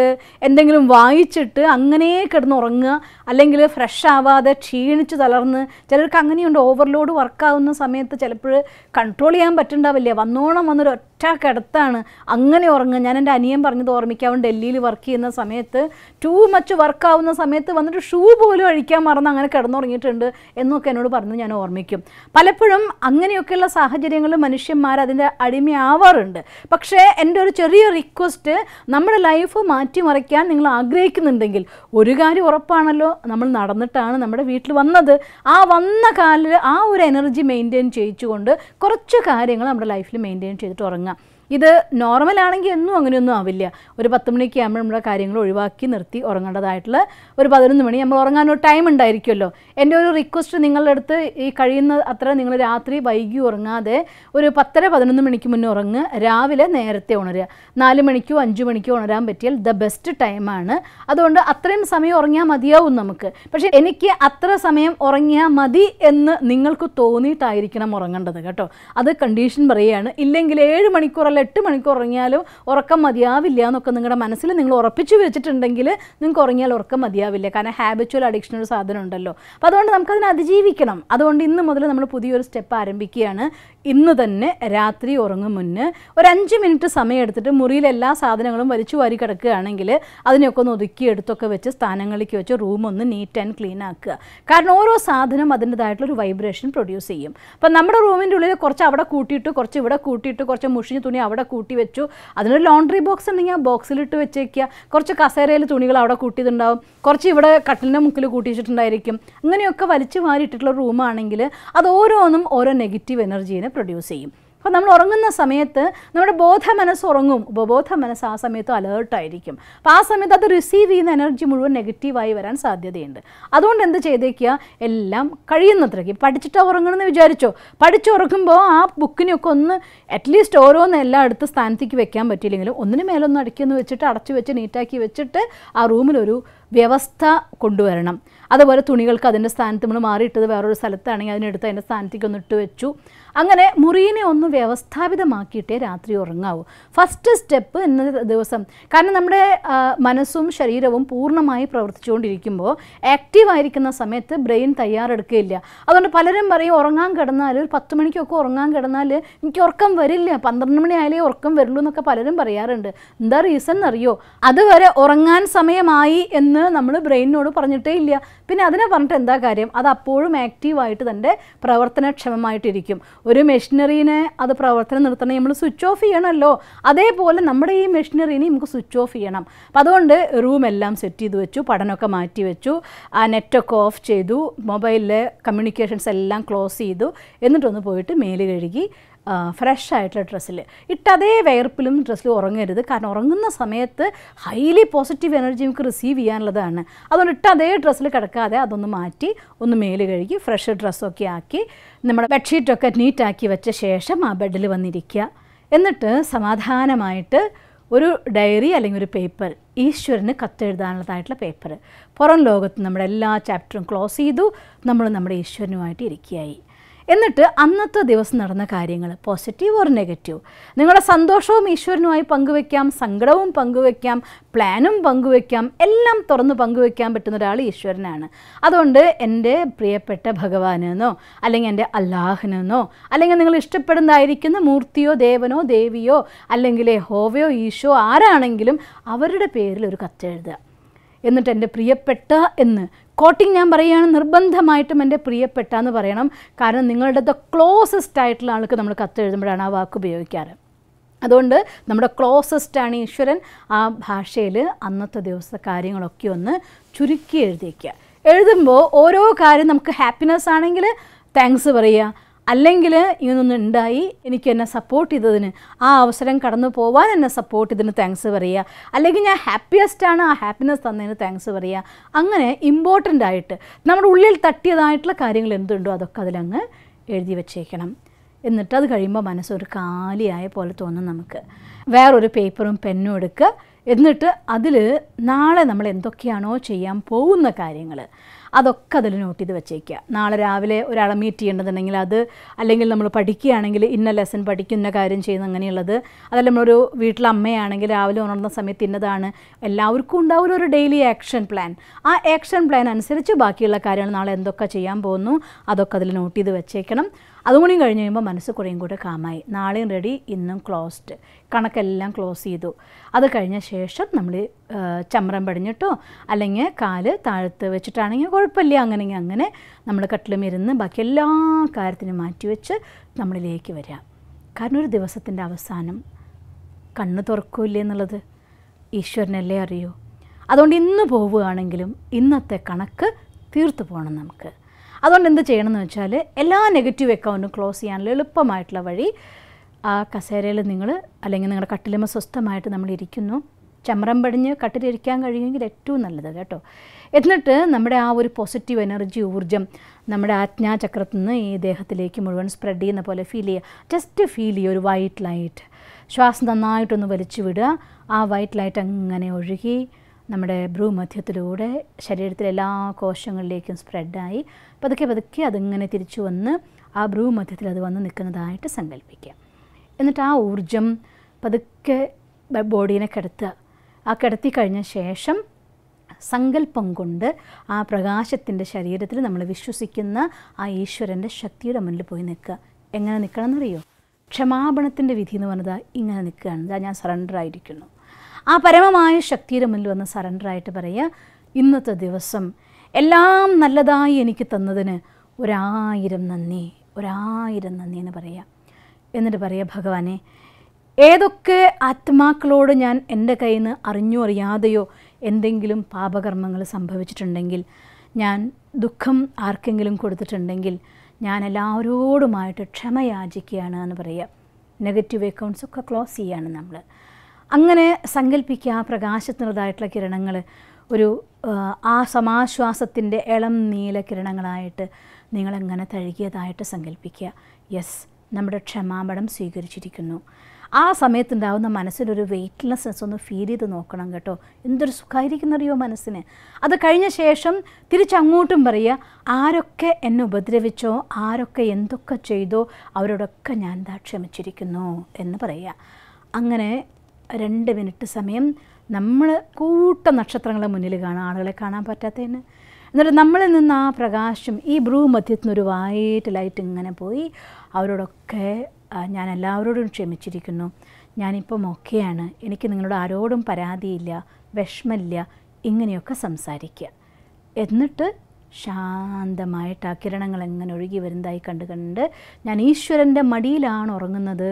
എന്തെങ്കിലും വായിച്ചിട്ട് അങ്ങനെ കിടന്ന് ഉറങ്ങുക അല്ലെങ്കിൽ ഫ്രഷ് ആവാതെ ക്ഷീണിച്ച് തളർന്ന് ചിലർക്ക് അങ്ങനെയുണ്ട് ഓവർലോഡ് വർക്കാവുന്ന സമയത്ത് ചിലപ്പോൾ കൺട്രോൾ ചെയ്യാൻ പറ്റുന്നുണ്ടാവില്ല വന്നോണം വന്നൊരു ഒറ്റാ കിടത്താണ് അങ്ങനെ ഉറങ്ങുക ഞാൻ എൻ്റെ അനിയൻ പറഞ്ഞത് ഓർമ്മിക്കാവും ഡൽഹിയിൽ വർക്ക് ചെയ്യുന്ന സമയത്ത് ടൂ മച്ച് വർക്കാവുന്ന സമയത്ത് വന്നിട്ട് ഷൂ പോലും അഴിക്കാൻ മറന്ന് അങ്ങനെ കിടന്നുറങ്ങിയിട്ടുണ്ട് എന്നൊക്കെ എന്നോട് പറഞ്ഞു ഞാൻ ഓർമ്മിക്കും പലപ്പോഴും അങ്ങനെയൊക്കെയുള്ള സാഹചര്യങ്ങൾ മനുഷ്യന്മാർ അതിൻ്റെ അടിമയാവാറുണ്ട് പക്ഷേ എൻ്റെ ഒരു ചെറിയ റിക്വസ്റ്റ് നമ്മുടെ ലൈഫ് മാറ്റിമറിക്കാൻ നിങ്ങൾ ആഗ്രഹിക്കുന്നുണ്ടെങ്കിൽ ഒരു കാര്യം ഉറപ്പാണല്ലോ നമ്മൾ നടന്നിട്ടാണ് നമ്മുടെ വീട്ടിൽ വന്നത് ആ വന്ന കാലിൽ ആ ഒരു എനർജി മെയിൻറ്റെയിൻ ചെയ്യിച്ചുകൊണ്ട് കുറച്ച് കാര്യങ്ങൾ നമ്മുടെ ലൈഫിൽ മെയിൻറ്റെയിൻ ചെയ്തിട്ട് ഉറങ്ങുക ഇത് നോർമൽ ആണെങ്കിൽ എന്നും അങ്ങനെയൊന്നും ആവില്ല ഒരു പത്ത് മണിക്ക് ആകുമ്പോൾ നമ്മുടെ കാര്യങ്ങൾ ഒഴിവാക്കി നിർത്തി ഉറങ്ങേണ്ടതായിട്ടുള്ള ഒരു പതിനൊന്ന് മണി നമ്മൾ ഉറങ്ങാനൊരു ടൈം ഉണ്ടായിരിക്കുമല്ലോ എൻ്റെ ഒരു റിക്വസ്റ്റ് നിങ്ങളുടെ അടുത്ത് ഈ കഴിയുന്ന അത്ര നിങ്ങൾ രാത്രി വൈകി ഉറങ്ങാതെ ഒരു പത്തര പതിനൊന്ന് മണിക്ക് മുന്നേ ഉറങ്ങ് രാവിലെ നേരത്തെ ഉണരുക നാല് മണിക്കോ അഞ്ച് മണിക്കോ ഉണരാൻ പറ്റിയാൽ ദ ബെസ്റ്റ് ടൈമാണ് അതുകൊണ്ട് അത്രയും സമയം ഉറങ്ങിയാൽ മതിയാവും നമുക്ക് പക്ഷേ എനിക്ക് അത്ര സമയം ഉറങ്ങിയാൽ മതി എന്ന് നിങ്ങൾക്ക് തോന്നിയിട്ടായിരിക്കണം ഉറങ്ങേണ്ടത് കേട്ടോ അത് കണ്ടീഷൻ പറയുകയാണ് ഇല്ലെങ്കിൽ ഏഴ് മണിക്കൂറല്ല എട്ട് മണിക്കൂർ ഉറങ്ങിയാലും ഉറക്കം മതിയാവില്ല എന്നൊക്കെ നിങ്ങളുടെ മനസ്സിൽ നിങ്ങൾ ഉറപ്പിച്ചു വെച്ചിട്ടുണ്ടെങ്കിൽ നിങ്ങൾക്ക് ഉറങ്ങിയാൽ ഉറക്കം മതിയാവില്ല കാരണം ഹാബിച്വൽ അഡിക്ഷൻ ഒരു സാധനം ഉണ്ടല്ലോ അപ്പോൾ അതുകൊണ്ട് നമുക്കതിനെ അതിജീവിക്കണം അതുകൊണ്ട് ഇന്ന് മുതൽ നമ്മൾ പുതിയൊരു സ്റ്റെപ്പ് ആരംഭിക്കുകയാണ് ഇന്ന് തന്നെ രാത്രി ഉറങ്ങും മുന്നേ ഒരു അഞ്ച് മിനിറ്റ് സമയം എടുത്തിട്ട് മുറിയിൽ എല്ലാ സാധനങ്ങളും വലിച്ചു വാരി കിടക്കുകയാണെങ്കിൽ അതിനെയൊക്കെ ഒന്ന് ഒതുക്കി എടുത്തൊക്കെ വെച്ച് സ്ഥാനങ്ങളിലേക്ക് വെച്ച് റൂം ഒന്ന് നീറ്റ് ആൻഡ് ക്ലീൻ ആക്കുക കാരണം ഓരോ സാധനം അതിൻ്റെതായിട്ടുള്ള ഒരു വൈബ്രേഷൻ പ്രൊഡ്യൂസ് ചെയ്യും അപ്പം നമ്മുടെ റൂമിൻ്റെ ഉള്ളിൽ കുറച്ച് അവിടെ കൂട്ടിയിട്ട് കുറച്ച് ഇവിടെ കൂട്ടിയിട്ട് കുറച്ച് മുഷിഞ്ഞ് തുണി അവിടെ കൂട്ടി വെച്ചു അതിനൊരു ലോണ്ടറി ബോക്സ് ഉണ്ടെങ്കിൽ ആ ബോക്സിലിട്ട് വെച്ചേക്കുക കുറച്ച് കസേരയിൽ തുണികൾ അവിടെ കൂട്ടിയിട്ടുണ്ടാവും കുറച്ച് ഇവിടെ കട്ടിലിൻ്റെ മുക്കിൽ കൂട്ടിയിട്ടുണ്ടായിരിക്കും അങ്ങനെയൊക്കെ വലിച്ചു മാറിയിട്ടുള്ള റൂമാണെങ്കിൽ അത് ഓരോന്നും ഓരോ നെഗറ്റീവ് എനർജീനെ പ്രൊഡ്യൂസ് ചെയ്യും അപ്പോൾ നമ്മൾ ഉറങ്ങുന്ന സമയത്ത് നമ്മുടെ ബോധ മനസ്സ് ഉറങ്ങും ഉപബോധ മനസ്സ് ആ സമയത്ത് അലേർട്ടായിരിക്കും അപ്പോൾ ആ സമയത്ത് അത് റിസീവ് ചെയ്യുന്ന എനർജി മുഴുവൻ നെഗറ്റീവായി വരാൻ സാധ്യതയുണ്ട് അതുകൊണ്ട് എന്ത് ചെയ്തേക്കുക എല്ലാം കഴിയുന്നത്രയ്ക്ക് പഠിച്ചിട്ട് ഉറങ്ങണമെന്ന് വിചാരിച്ചോ പഠിച്ചുറങ്ങുമ്പോൾ ആ ബുക്കിനെയൊക്കെ ഒന്ന് അറ്റ്ലീസ്റ്റ് ഓരോന്ന് എല്ലാം അടുത്ത് സ്ഥാനത്തേക്ക് വെക്കാൻ പറ്റിയില്ലെങ്കിലും ഒന്നിന് മേലൊന്നും അടിക്കുന്നു വെച്ചിട്ട് അടച്ചു വെച്ച് നീറ്റാക്കി വെച്ചിട്ട് ആ റൂമിലൊരു വ്യവസ്ഥ കൊണ്ടുവരണം അതുപോലെ തുണികൾക്ക് അതിൻ്റെ സ്ഥാനത്ത് നമ്മൾ മാറിയിട്ടത് വേറൊരു സ്ഥലത്താണെങ്കിൽ അതിനെടുത്ത് അതിൻ്റെ സ്ഥാനത്തേക്ക് ഒന്ന് ഇട്ട് വെച്ചു അങ്ങനെ മുറിയിനെ ഒന്ന് വ്യവസ്ഥാപിതമാക്കിയിട്ടേ രാത്രി ഉറങ്ങാവൂ ഫസ്റ്റ് സ്റ്റെപ്പ് എന്ന ദിവസം കാരണം നമ്മുടെ മനസ്സും ശരീരവും പൂർണ്ണമായി പ്രവർത്തിച്ചുകൊണ്ടിരിക്കുമ്പോൾ ആക്റ്റീവ് ആയിരിക്കുന്ന സമയത്ത് ബ്രെയിൻ തയ്യാറെടുക്കുകയില്ല അതുകൊണ്ട് പലരും പറയും ഉറങ്ങാൻ കിടന്നാൽ ഒരു പത്ത് മണിക്കൊക്കെ ഉറങ്ങാൻ കിടന്നാൽ എനിക്ക് ഉറക്കം വരില്ല പന്ത്രണ്ട് മണി ഉറക്കം വരുള്ളൂ എന്നൊക്കെ പലരും പറയാറുണ്ട് എന്താ റീസൺ എന്നറിയോ അതുവരെ ഉറങ്ങാൻ സമയമായി എന്ന് നമ്മൾ ബ്രെയിനിനോട് പറഞ്ഞിട്ടേ ഇല്ല പിന്നെ അതിനെ പറഞ്ഞിട്ട് എന്താ കാര്യം അത് അപ്പോഴും ആക്റ്റീവായിട്ട് തൻ്റെ പ്രവർത്തനക്ഷമമായിട്ടിരിക്കും ഒരു മെഷീനറീനെ അത് പ്രവർത്തനം നിർത്തണം നമ്മൾ സ്വിച്ച് ഓഫ് ചെയ്യണമല്ലോ അതേപോലെ നമ്മുടെ ഈ മെഷീനറീനെ നമുക്ക് സ്വിച്ച് ഓഫ് ചെയ്യണം അപ്പം അതുകൊണ്ട് റൂമെല്ലാം സെറ്റ് ചെയ്ത് വെച്ചു പഠനമൊക്കെ മാറ്റി വെച്ചു ആ നെറ്റൊക്കെ ഓഫ് ചെയ്തു മൊബൈലിലെ കമ്മ്യൂണിക്കേഷൻസ് എല്ലാം ക്ലോസ് ചെയ്തു എന്നിട്ടൊന്ന് പോയിട്ട് മേല് കഴുകി ഫ്രഷ് ആയിട്ടുള്ള ഡ്രസ്സിൽ ഇട്ട് അതേ വയർപ്പിലും ഡ്രസ്സിൽ ഉറങ്ങരുത് കാരണം ഉറങ്ങുന്ന സമയത്ത് ഹൈലി പോസിറ്റീവ് എനർജി നമുക്ക് റിസീവ് ചെയ്യാനുള്ളതാണ് അതുകൊണ്ട് ഇട്ട് അതേ ഡ്രസ്സിൽ കിടക്കാതെ അതൊന്ന് മാറ്റി ഒന്ന് മേല് കഴുകി ഫ്രഷ് ഡ്രസ്സൊക്കെ ആക്കി നമ്മുടെ ബെഡ്ഷീറ്റൊക്കെ നീറ്റാക്കി വെച്ച ശേഷം ആ ബെഡിൽ വന്നിരിക്കുക എന്നിട്ട് സമാധാനമായിട്ട് ഒരു ഡയറി അല്ലെങ്കിൽ ഒരു പേപ്പർ ഈശ്വരന് കത്തെഴുതാനുള്ളതായിട്ടുള്ള പേപ്പർ പുറം ലോകത്ത് നമ്മുടെ എല്ലാ ചാപ്റ്ററും ക്ലോസ് ചെയ്തു നമ്മൾ നമ്മുടെ ഈശ്വരനുമായിട്ട് ഇരിക്കുകയായി എന്നിട്ട് അന്നത്തെ ദിവസം നടന്ന കാര്യങ്ങൾ പോസിറ്റീവ് ഓർ നെഗറ്റീവ് നിങ്ങളുടെ സന്തോഷവും ഈശ്വരനുമായി പങ്കുവെക്കാം സങ്കടവും പങ്കുവെക്കാം പ്ലാനും പങ്കുവെക്കാം എല്ലാം തുറന്ന് പങ്കുവെക്കാൻ പറ്റുന്ന ഒരാൾ ഈശ്വരനാണ് അതുകൊണ്ട് എൻ്റെ പ്രിയപ്പെട്ട ഭഗവാനെന്നോ അല്ലെങ്കിൽ എൻ്റെ അല്ലാഹനെന്നോ അല്ലെങ്കിൽ നിങ്ങൾ ഇഷ്ടപ്പെടുന്നതായിരിക്കുന്ന മൂർത്തിയോ ദേവനോ ദേവിയോ അല്ലെങ്കിൽ ഹോവയോ ഈശോ ആരാണെങ്കിലും അവരുടെ പേരിൽ ഒരു കത്തെഴുതുക എന്നിട്ട് എൻ്റെ പ്രിയപ്പെട്ട എന്ന് കോട്ടിങ് ഞാൻ പറയുകയാണ് നിർബന്ധമായിട്ടും എൻ്റെ പ്രിയപ്പെട്ട എന്ന് പറയണം കാരണം നിങ്ങളുടെ ദ ക്ലോസസ്റ്റ് ആയിട്ടുള്ള ആൾക്ക് നമ്മൾ കത്ത് എഴുതുമ്പോഴാണ് ആ വാക്ക് ഉപയോഗിക്കാറ് അതുകൊണ്ട് നമ്മുടെ ക്ലോസസ്റ്റ് ആണ് ഈശ്വരൻ ആ ഭാഷയിൽ അന്നത്തെ ദിവസത്തെ കാര്യങ്ങളൊക്കെ ഒന്ന് ചുരുക്കി എഴുതിയേക്കുക എഴുതുമ്പോൾ ഓരോ കാര്യം നമുക്ക് ഹാപ്പിനെസ് ആണെങ്കിൽ താങ്ക്സ് പറയുക അല്ലെങ്കിൽ ഇങ്ങനൊന്നും ഉണ്ടായി എനിക്ക് എന്നെ സപ്പോർട്ട് ചെയ്തതിന് ആ അവസരം കടന്നു പോവാൻ എന്നെ സപ്പോർട്ട് ചെയ്തതിന് താങ്ക്സ് പറയുക അല്ലെങ്കിൽ ഞാൻ ഹാപ്പിയസ്റ്റ് ആണ് ആ ഹാപ്പിനെസ് തന്നതിന് താങ്ക്സ് പറയുക അങ്ങനെ ഇമ്പോർട്ടൻ്റ് ആയിട്ട് നമ്മുടെ ഉള്ളിൽ തട്ടിയതായിട്ടുള്ള കാര്യങ്ങൾ എന്തുണ്ടോ അതൊക്കെ അതിലങ്ങ് എഴുതി വെച്ചേക്കണം എന്നിട്ട് അത് കഴിയുമ്പോൾ മനസ്സൊരു കാലിയായ പോലെ തോന്നും നമുക്ക് വേറൊരു പേപ്പറും പെന്നും എടുക്കുക എന്നിട്ട് അതിൽ നാളെ നമ്മൾ എന്തൊക്കെയാണോ ചെയ്യാൻ പോകുന്ന കാര്യങ്ങൾ അതൊക്കെ അതിൽ നോട്ട് ചെയ്ത് വെച്ചേക്കുക നാളെ രാവിലെ ഒരാളെ മീറ്റ് ചെയ്യേണ്ടതുണ്ടെങ്കിൽ അത് അല്ലെങ്കിൽ നമ്മൾ പഠിക്കുകയാണെങ്കിൽ ഇന്ന ലെസൺ പഠിക്കുന്ന കാര്യം ചെയ്യുന്ന അങ്ങനെയുള്ളത് അതല്ല നമ്മളൊരു വീട്ടിലെ അമ്മയാണെങ്കിൽ രാവിലെ ഉണർന്ന സമയത്ത് ഇന്നതാണ് എല്ലാവർക്കും ഉണ്ടാവും ഒരു ഡെയിലി ആക്ഷൻ പ്ലാൻ ആ ആക്ഷൻ പ്ലാൻ അനുസരിച്ച് ബാക്കിയുള്ള കാര്യങ്ങൾ നാളെ എന്തൊക്കെ ചെയ്യാൻ പോകുന്നു അതൊക്കെ അതിൽ നോട്ട് ചെയ്ത് വെച്ചേക്കണം അതും കൂടിയും കഴിഞ്ഞ് കഴിയുമ്പോൾ മനസ്സ് കുറേയും കൂടെ കാമായി നാളെയും റെഡി ഇന്നും ക്ലോസ്ഡ് കണക്കെല്ലാം ക്ലോസ് ചെയ്തു അത് കഴിഞ്ഞ ശേഷം നമ്മൾ ചമ്രം പടിഞ്ഞിട്ടോ അല്ലെങ്കിൽ കാല് താഴത്ത് വെച്ചിട്ടാണെങ്കിൽ കുഴപ്പമില്ല അങ്ങനെ അങ്ങനെ നമ്മൾ കട്ടിലും ഇരുന്ന് ബാക്കി എല്ലാ കാര്യത്തിനും മാറ്റിവെച്ച് നമ്മളിലേക്ക് വരാം കാരണം ഒരു ദിവസത്തിൻ്റെ അവസാനം കണ്ണ് തുറക്കൂല്ലേ എന്നുള്ളത് ഈശ്വരനല്ലേ അറിയൂ അതുകൊണ്ട് ഇന്ന് പോവുകയാണെങ്കിലും ഇന്നത്തെ കണക്ക് തീർത്തു പോകണം നമുക്ക് അതുകൊണ്ട് എന്ത് ചെയ്യണമെന്ന് വെച്ചാൽ എല്ലാ നെഗറ്റീവ് അക്കൗണ്ടും ക്ലോസ് ചെയ്യാനുള്ള എളുപ്പമായിട്ടുള്ള വഴി ആ കസേരയിൽ നിങ്ങൾ അല്ലെങ്കിൽ നിങ്ങളുടെ കട്ടിലമ്മ സ്വസ്ഥമായിട്ട് നമ്മൾ ഇരിക്കുന്നു ചമരം പടിഞ്ഞ് കട്ടിലിരിക്കാൻ കഴിയുമെങ്കിൽ ഏറ്റവും നല്ലത് കേട്ടോ എന്നിട്ട് നമ്മുടെ ആ ഒരു പോസിറ്റീവ് എനർജി ഊർജ്ജം നമ്മുടെ ആജ്ഞാചക്രത്തിൽ നിന്ന് ഈ ദേഹത്തിലേക്ക് മുഴുവൻ സ്പ്രെഡ് ചെയ്യുന്ന പോലെ ഫീൽ ചെയ്യുക ജസ്റ്റ് ഫീൽ ചെയ്യുക ഒരു വൈറ്റ് ലൈറ്റ് ശ്വാസം നന്നായിട്ടൊന്ന് വലിച്ചു വിടുക ആ വൈറ്റ് ലൈറ്റ് അങ്ങനെ ഒഴുകി നമ്മുടെ ഭ്രൂമധ്യത്തിലൂടെ ശരീരത്തിലെ എല്ലാ കോശങ്ങളിലേക്കും സ്പ്രെഡായി പതുക്കെ പതുക്കെ അതിങ്ങനെ തിരിച്ചു വന്ന് ആ ഭ്രൂമധ്യത്തിൽ അത് വന്ന് നിൽക്കുന്നതായിട്ട് സങ്കല്പിക്കുക എന്നിട്ട് ആ ഊർജം പതുക്കെ ബോഡീനെ കിടത്തുക ആ കിടത്തി കഴിഞ്ഞ ശേഷം സങ്കല്പം കൊണ്ട് ആ പ്രകാശത്തിൻ്റെ ശരീരത്തിൽ നമ്മൾ വിശ്വസിക്കുന്ന ആ ഈശ്വരൻ്റെ ശക്തിയുടെ മുന്നിൽ പോയി നിൽക്കുക എങ്ങനെ നിൽക്കണം എന്നറിയോ ക്ഷമാപണത്തിൻ്റെ വിധി എന്ന് പറഞ്ഞത് ഇങ്ങനെ നിൽക്കുകയാണ് ഞാൻ സറണ്ടർ ആയിരിക്കുന്നു ആ പരമമായ ശക്തിയുടെ മുന്നിൽ വന്ന് സറണ്ടറായിട്ട് പറയുക ഇന്നത്തെ ദിവസം എല്ലാം നല്ലതായി എനിക്ക് തന്നതിന് ഒരായിരം നന്ദി ഒരായിരം നന്ദി എന്ന് പറയുക എന്നിട്ട് പറയുക ഭഗവാനെ ഏതൊക്കെ ആത്മാക്കളോട് ഞാൻ എൻ്റെ കയ്യിൽ നിന്ന് അറിഞ്ഞോ അറിയാതെയോ എന്തെങ്കിലും പാപകർമ്മങ്ങൾ സംഭവിച്ചിട്ടുണ്ടെങ്കിൽ ഞാൻ ദുഃഖം ആർക്കെങ്കിലും കൊടുത്തിട്ടുണ്ടെങ്കിൽ ഞാൻ എല്ലാവരോടുമായിട്ട് ക്ഷമയാചിക്കുകയാണ് എന്ന് പറയുക നെഗറ്റീവ് അക്കൗണ്ട്സൊക്കെ ക്ലോസ് ചെയ്യുകയാണ് നമ്മൾ അങ്ങനെ സങ്കല്പിക്കുക ആ പ്രകാശത്തിനുള്ളതായിട്ടുള്ള കിരണങ്ങൾ ഒരു ആ സമാശ്വാസത്തിൻ്റെ ഇളം നീല കിരണങ്ങളായിട്ട് നിങ്ങളെങ്ങനെ തഴുകിയതായിട്ട് സങ്കല്പിക്കുക യെസ് നമ്മുടെ ക്ഷമാപണം സ്വീകരിച്ചിരിക്കുന്നു ആ സമയത്തുണ്ടാകുന്ന മനസ്സിലൊരു വെയ്റ്റ്ലെസ്നെസ് ഒന്ന് ഫീൽ ചെയ്ത് നോക്കണം കേട്ടോ എന്തൊരു സുഖമായിരിക്കുന്നറിയോ മനസ്സിന് അത് കഴിഞ്ഞ ശേഷം തിരിച്ചങ്ങോട്ടും പറയുക ആരൊക്കെ എന്നെ ഉപദ്രവിച്ചോ ആരൊക്കെ എന്തൊക്കെ ചെയ്തോ അവരോടൊക്കെ ഞാൻ എന്താ ക്ഷമിച്ചിരിക്കുന്നു എന്ന് പറയുക അങ്ങനെ രണ്ട് മിനിറ്റ് സമയം നമ്മൾ കൂട്ടം നക്ഷത്രങ്ങളെ മുന്നിൽ കാണാം ആളുകളെ കാണാൻ പറ്റാത്തതിന് എന്നിട്ട് നമ്മളിൽ നിന്ന് ആ പ്രകാശം ഈ ഭ്രൂമധ്യത്തിൽ നിന്നൊരു വൈറ്റ് ലൈറ്റ് ഇങ്ങനെ പോയി അവരോടൊക്കെ ഞാൻ എല്ലാവരോടും ക്ഷമിച്ചിരിക്കുന്നു ഞാനിപ്പം ഓക്കെയാണ് എനിക്ക് നിങ്ങളോട് ആരോടും പരാതിയില്ല വിഷമില്ല ഇങ്ങനെയൊക്കെ സംസാരിക്കുക എന്നിട്ട് ശാന്തമായിട്ട് ആ കിരണങ്ങൾ എങ്ങനെ ഒഴുകി വരുന്നതായി കണ്ട് കണ്ട് ഞാൻ ഈശ്വരൻ്റെ മടിയിലാണ് ഉറങ്ങുന്നത്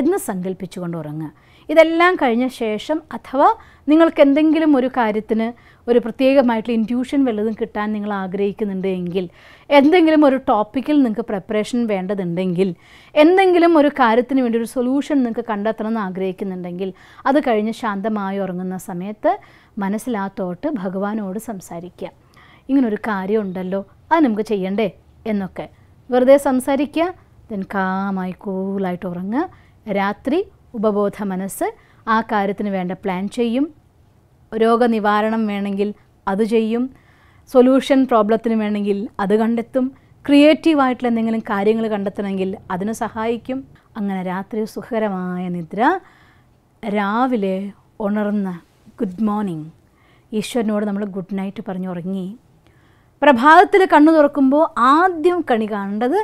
എന്ന് സങ്കല്പിച്ചുകൊണ്ട് ഉറങ്ങുക ഇതെല്ലാം കഴിഞ്ഞ ശേഷം അഥവാ നിങ്ങൾക്ക് എന്തെങ്കിലും ഒരു കാര്യത്തിന് ഒരു പ്രത്യേകമായിട്ടുള്ള ഇൻറ്റ്യൂഷൻ വല്ലതും കിട്ടാൻ നിങ്ങൾ ആഗ്രഹിക്കുന്നുണ്ട് എങ്കിൽ എന്തെങ്കിലും ഒരു ടോപ്പിക്കിൽ നിങ്ങൾക്ക് പ്രിപ്പറേഷൻ വേണ്ടതുണ്ടെങ്കിൽ എന്തെങ്കിലും ഒരു കാര്യത്തിന് വേണ്ടി ഒരു സൊല്യൂഷൻ നിങ്ങൾക്ക് കണ്ടെത്തണം എന്ന് ആഗ്രഹിക്കുന്നുണ്ടെങ്കിൽ അത് കഴിഞ്ഞ് ശാന്തമായി ഉറങ്ങുന്ന സമയത്ത് മനസ്സിലാത്തോട്ട് ഭഗവാനോട് സംസാരിക്കുക ഇങ്ങനൊരു കാര്യമുണ്ടല്ലോ അത് നമുക്ക് ചെയ്യണ്ടേ എന്നൊക്കെ വെറുതെ സംസാരിക്കുക ദൻ കാമായി കൂളായിട്ട് ഉറങ്ങുക രാത്രി ഉപബോധ മനസ്സ് ആ കാര്യത്തിന് വേണ്ട പ്ലാൻ ചെയ്യും രോഗനിവാരണം വേണമെങ്കിൽ അത് ചെയ്യും സൊല്യൂഷൻ പ്രോബ്ലത്തിന് വേണമെങ്കിൽ അത് കണ്ടെത്തും ക്രിയേറ്റീവായിട്ടുള്ള എന്തെങ്കിലും കാര്യങ്ങൾ കണ്ടെത്തണമെങ്കിൽ അതിന് സഹായിക്കും അങ്ങനെ രാത്രി സുഖകരമായ നിദ്ര രാവിലെ ഉണർന്ന ഗുഡ് മോർണിംഗ് ഈശ്വരനോട് നമ്മൾ ഗുഡ് നൈറ്റ് പറഞ്ഞു ഉറങ്ങി പ്രഭാതത്തിൽ കണ്ണു തുറക്കുമ്പോൾ ആദ്യം കണി കാണേണ്ടത്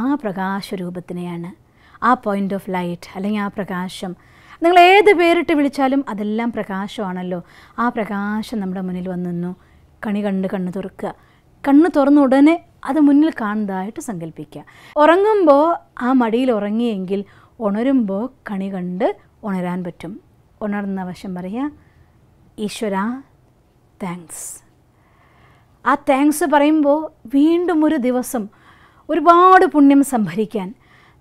ആ പ്രകാശരൂപത്തിനെയാണ് ആ പോയിൻ്റ് ഓഫ് ലൈറ്റ് അല്ലെങ്കിൽ ആ പ്രകാശം നിങ്ങൾ ഏത് പേരിട്ട് വിളിച്ചാലും അതെല്ലാം പ്രകാശമാണല്ലോ ആ പ്രകാശം നമ്മുടെ മുന്നിൽ വന്നു കണി കണ്ട് കണ്ണ് തുറക്കുക കണ്ണ് തുറന്ന ഉടനെ അത് മുന്നിൽ കാണുന്നതായിട്ട് സങ്കല്പിക്കുക ഉറങ്ങുമ്പോൾ ആ മടിയിൽ ഉറങ്ങിയെങ്കിൽ ഉണരുമ്പോൾ കണി കണ്ട് ഉണരാൻ പറ്റും ഉണർന്ന വശം പറയുക ഈശ്വര താങ്ക്സ് ആ താങ്ക്സ് പറയുമ്പോൾ വീണ്ടും ഒരു ദിവസം ഒരുപാട് പുണ്യം സംഭരിക്കാൻ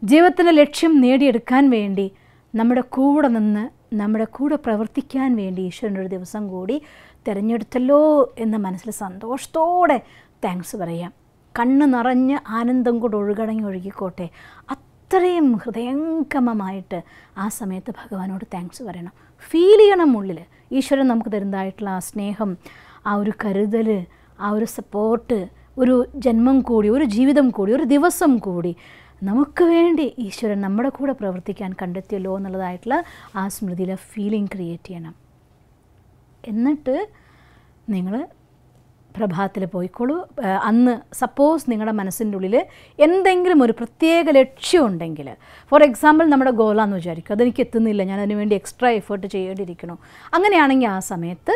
ജീവിതത്തിൻ്റെ ലക്ഷ്യം നേടിയെടുക്കാൻ വേണ്ടി നമ്മുടെ കൂടെ നിന്ന് നമ്മുടെ കൂടെ പ്രവർത്തിക്കാൻ വേണ്ടി ഈശ്വരനൊരു ദിവസം കൂടി തിരഞ്ഞെടുത്തല്ലോ എന്ന മനസ്സിൽ സന്തോഷത്തോടെ താങ്ക്സ് പറയാം കണ്ണ് നിറഞ്ഞ് ആനന്ദം കൂടെ ഒഴുകടങ്ങി ഒഴുകിക്കോട്ടെ അത്രയും ഹൃദയംഗമമായിട്ട് ആ സമയത്ത് ഭഗവാനോട് താങ്ക്സ് പറയണം ഫീൽ ചെയ്യണം ഉള്ളിൽ ഈശ്വരൻ നമുക്ക് തരുന്നതായിട്ടുള്ള ആ സ്നേഹം ആ ഒരു കരുതൽ ആ ഒരു സപ്പോർട്ട് ഒരു ജന്മം കൂടി ഒരു ജീവിതം കൂടി ഒരു ദിവസം കൂടി നമുക്ക് വേണ്ടി ഈശ്വരൻ നമ്മുടെ കൂടെ പ്രവർത്തിക്കാൻ കണ്ടെത്തിയല്ലോ എന്നുള്ളതായിട്ടുള്ള ആ സ്മൃതിയിലെ ഫീലിംഗ് ക്രിയേറ്റ് ചെയ്യണം എന്നിട്ട് നിങ്ങൾ പ്രഭാതത്തിൽ പോയിക്കോളൂ അന്ന് സപ്പോസ് നിങ്ങളുടെ മനസ്സിൻ്റെ ഉള്ളിൽ എന്തെങ്കിലും ഒരു പ്രത്യേക ലക്ഷ്യമുണ്ടെങ്കിൽ ഫോർ എക്സാമ്പിൾ നമ്മുടെ ഗോളാന്ന് വിചാരിക്കും അതെനിക്ക് എത്തുന്നില്ല ഞാൻ അതിനുവേണ്ടി എക്സ്ട്രാ എഫേർട്ട് ചെയ്യേണ്ടിയിരിക്കണോ അങ്ങനെയാണെങ്കിൽ ആ സമയത്ത്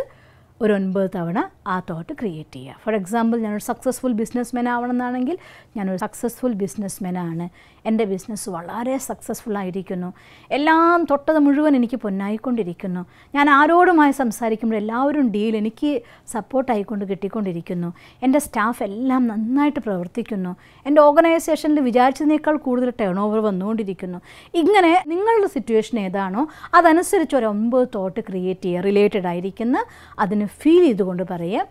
ഒരു ഒൻപത് തവണ ആ തോട്ട് ക്രിയേറ്റ് ചെയ്യുക ഫോർ എക്സാമ്പിൾ ഞാനൊരു സക്സസ്ഫുൾ ബിസിനസ്മാൻ ആവണമെന്നാണെങ്കിൽ ഞാനൊരു സക്സസ്ഫുൾ ആണ് എൻ്റെ ബിസിനസ് വളരെ സക്സസ്ഫുൾ ആയിരിക്കുന്നു എല്ലാം തൊട്ടത് മുഴുവൻ എനിക്ക് പൊന്നായിക്കൊണ്ടിരിക്കുന്നു ഞാൻ ആരോടുമായി സംസാരിക്കുമ്പോൾ എല്ലാവരും ഡീൽ എനിക്ക് സപ്പോർട്ടായിക്കൊണ്ട് കിട്ടിക്കൊണ്ടിരിക്കുന്നു എൻ്റെ സ്റ്റാഫ് എല്ലാം നന്നായിട്ട് പ്രവർത്തിക്കുന്നു എൻ്റെ ഓർഗനൈസേഷനിൽ വിചാരിച്ചതിനേക്കാൾ കൂടുതൽ ടേൺ ഓവർ വന്നുകൊണ്ടിരിക്കുന്നു ഇങ്ങനെ നിങ്ങളുടെ സിറ്റുവേഷൻ ഏതാണോ അതനുസരിച്ച് ഒരു ഒമ്പത് തോട്ട് ക്രിയേറ്റ് ചെയ്യുക റിലേറ്റഡ് ആയിരിക്കുന്ന അതിന് ഫീൽ ചെയ്തുകൊണ്ട് പറയുക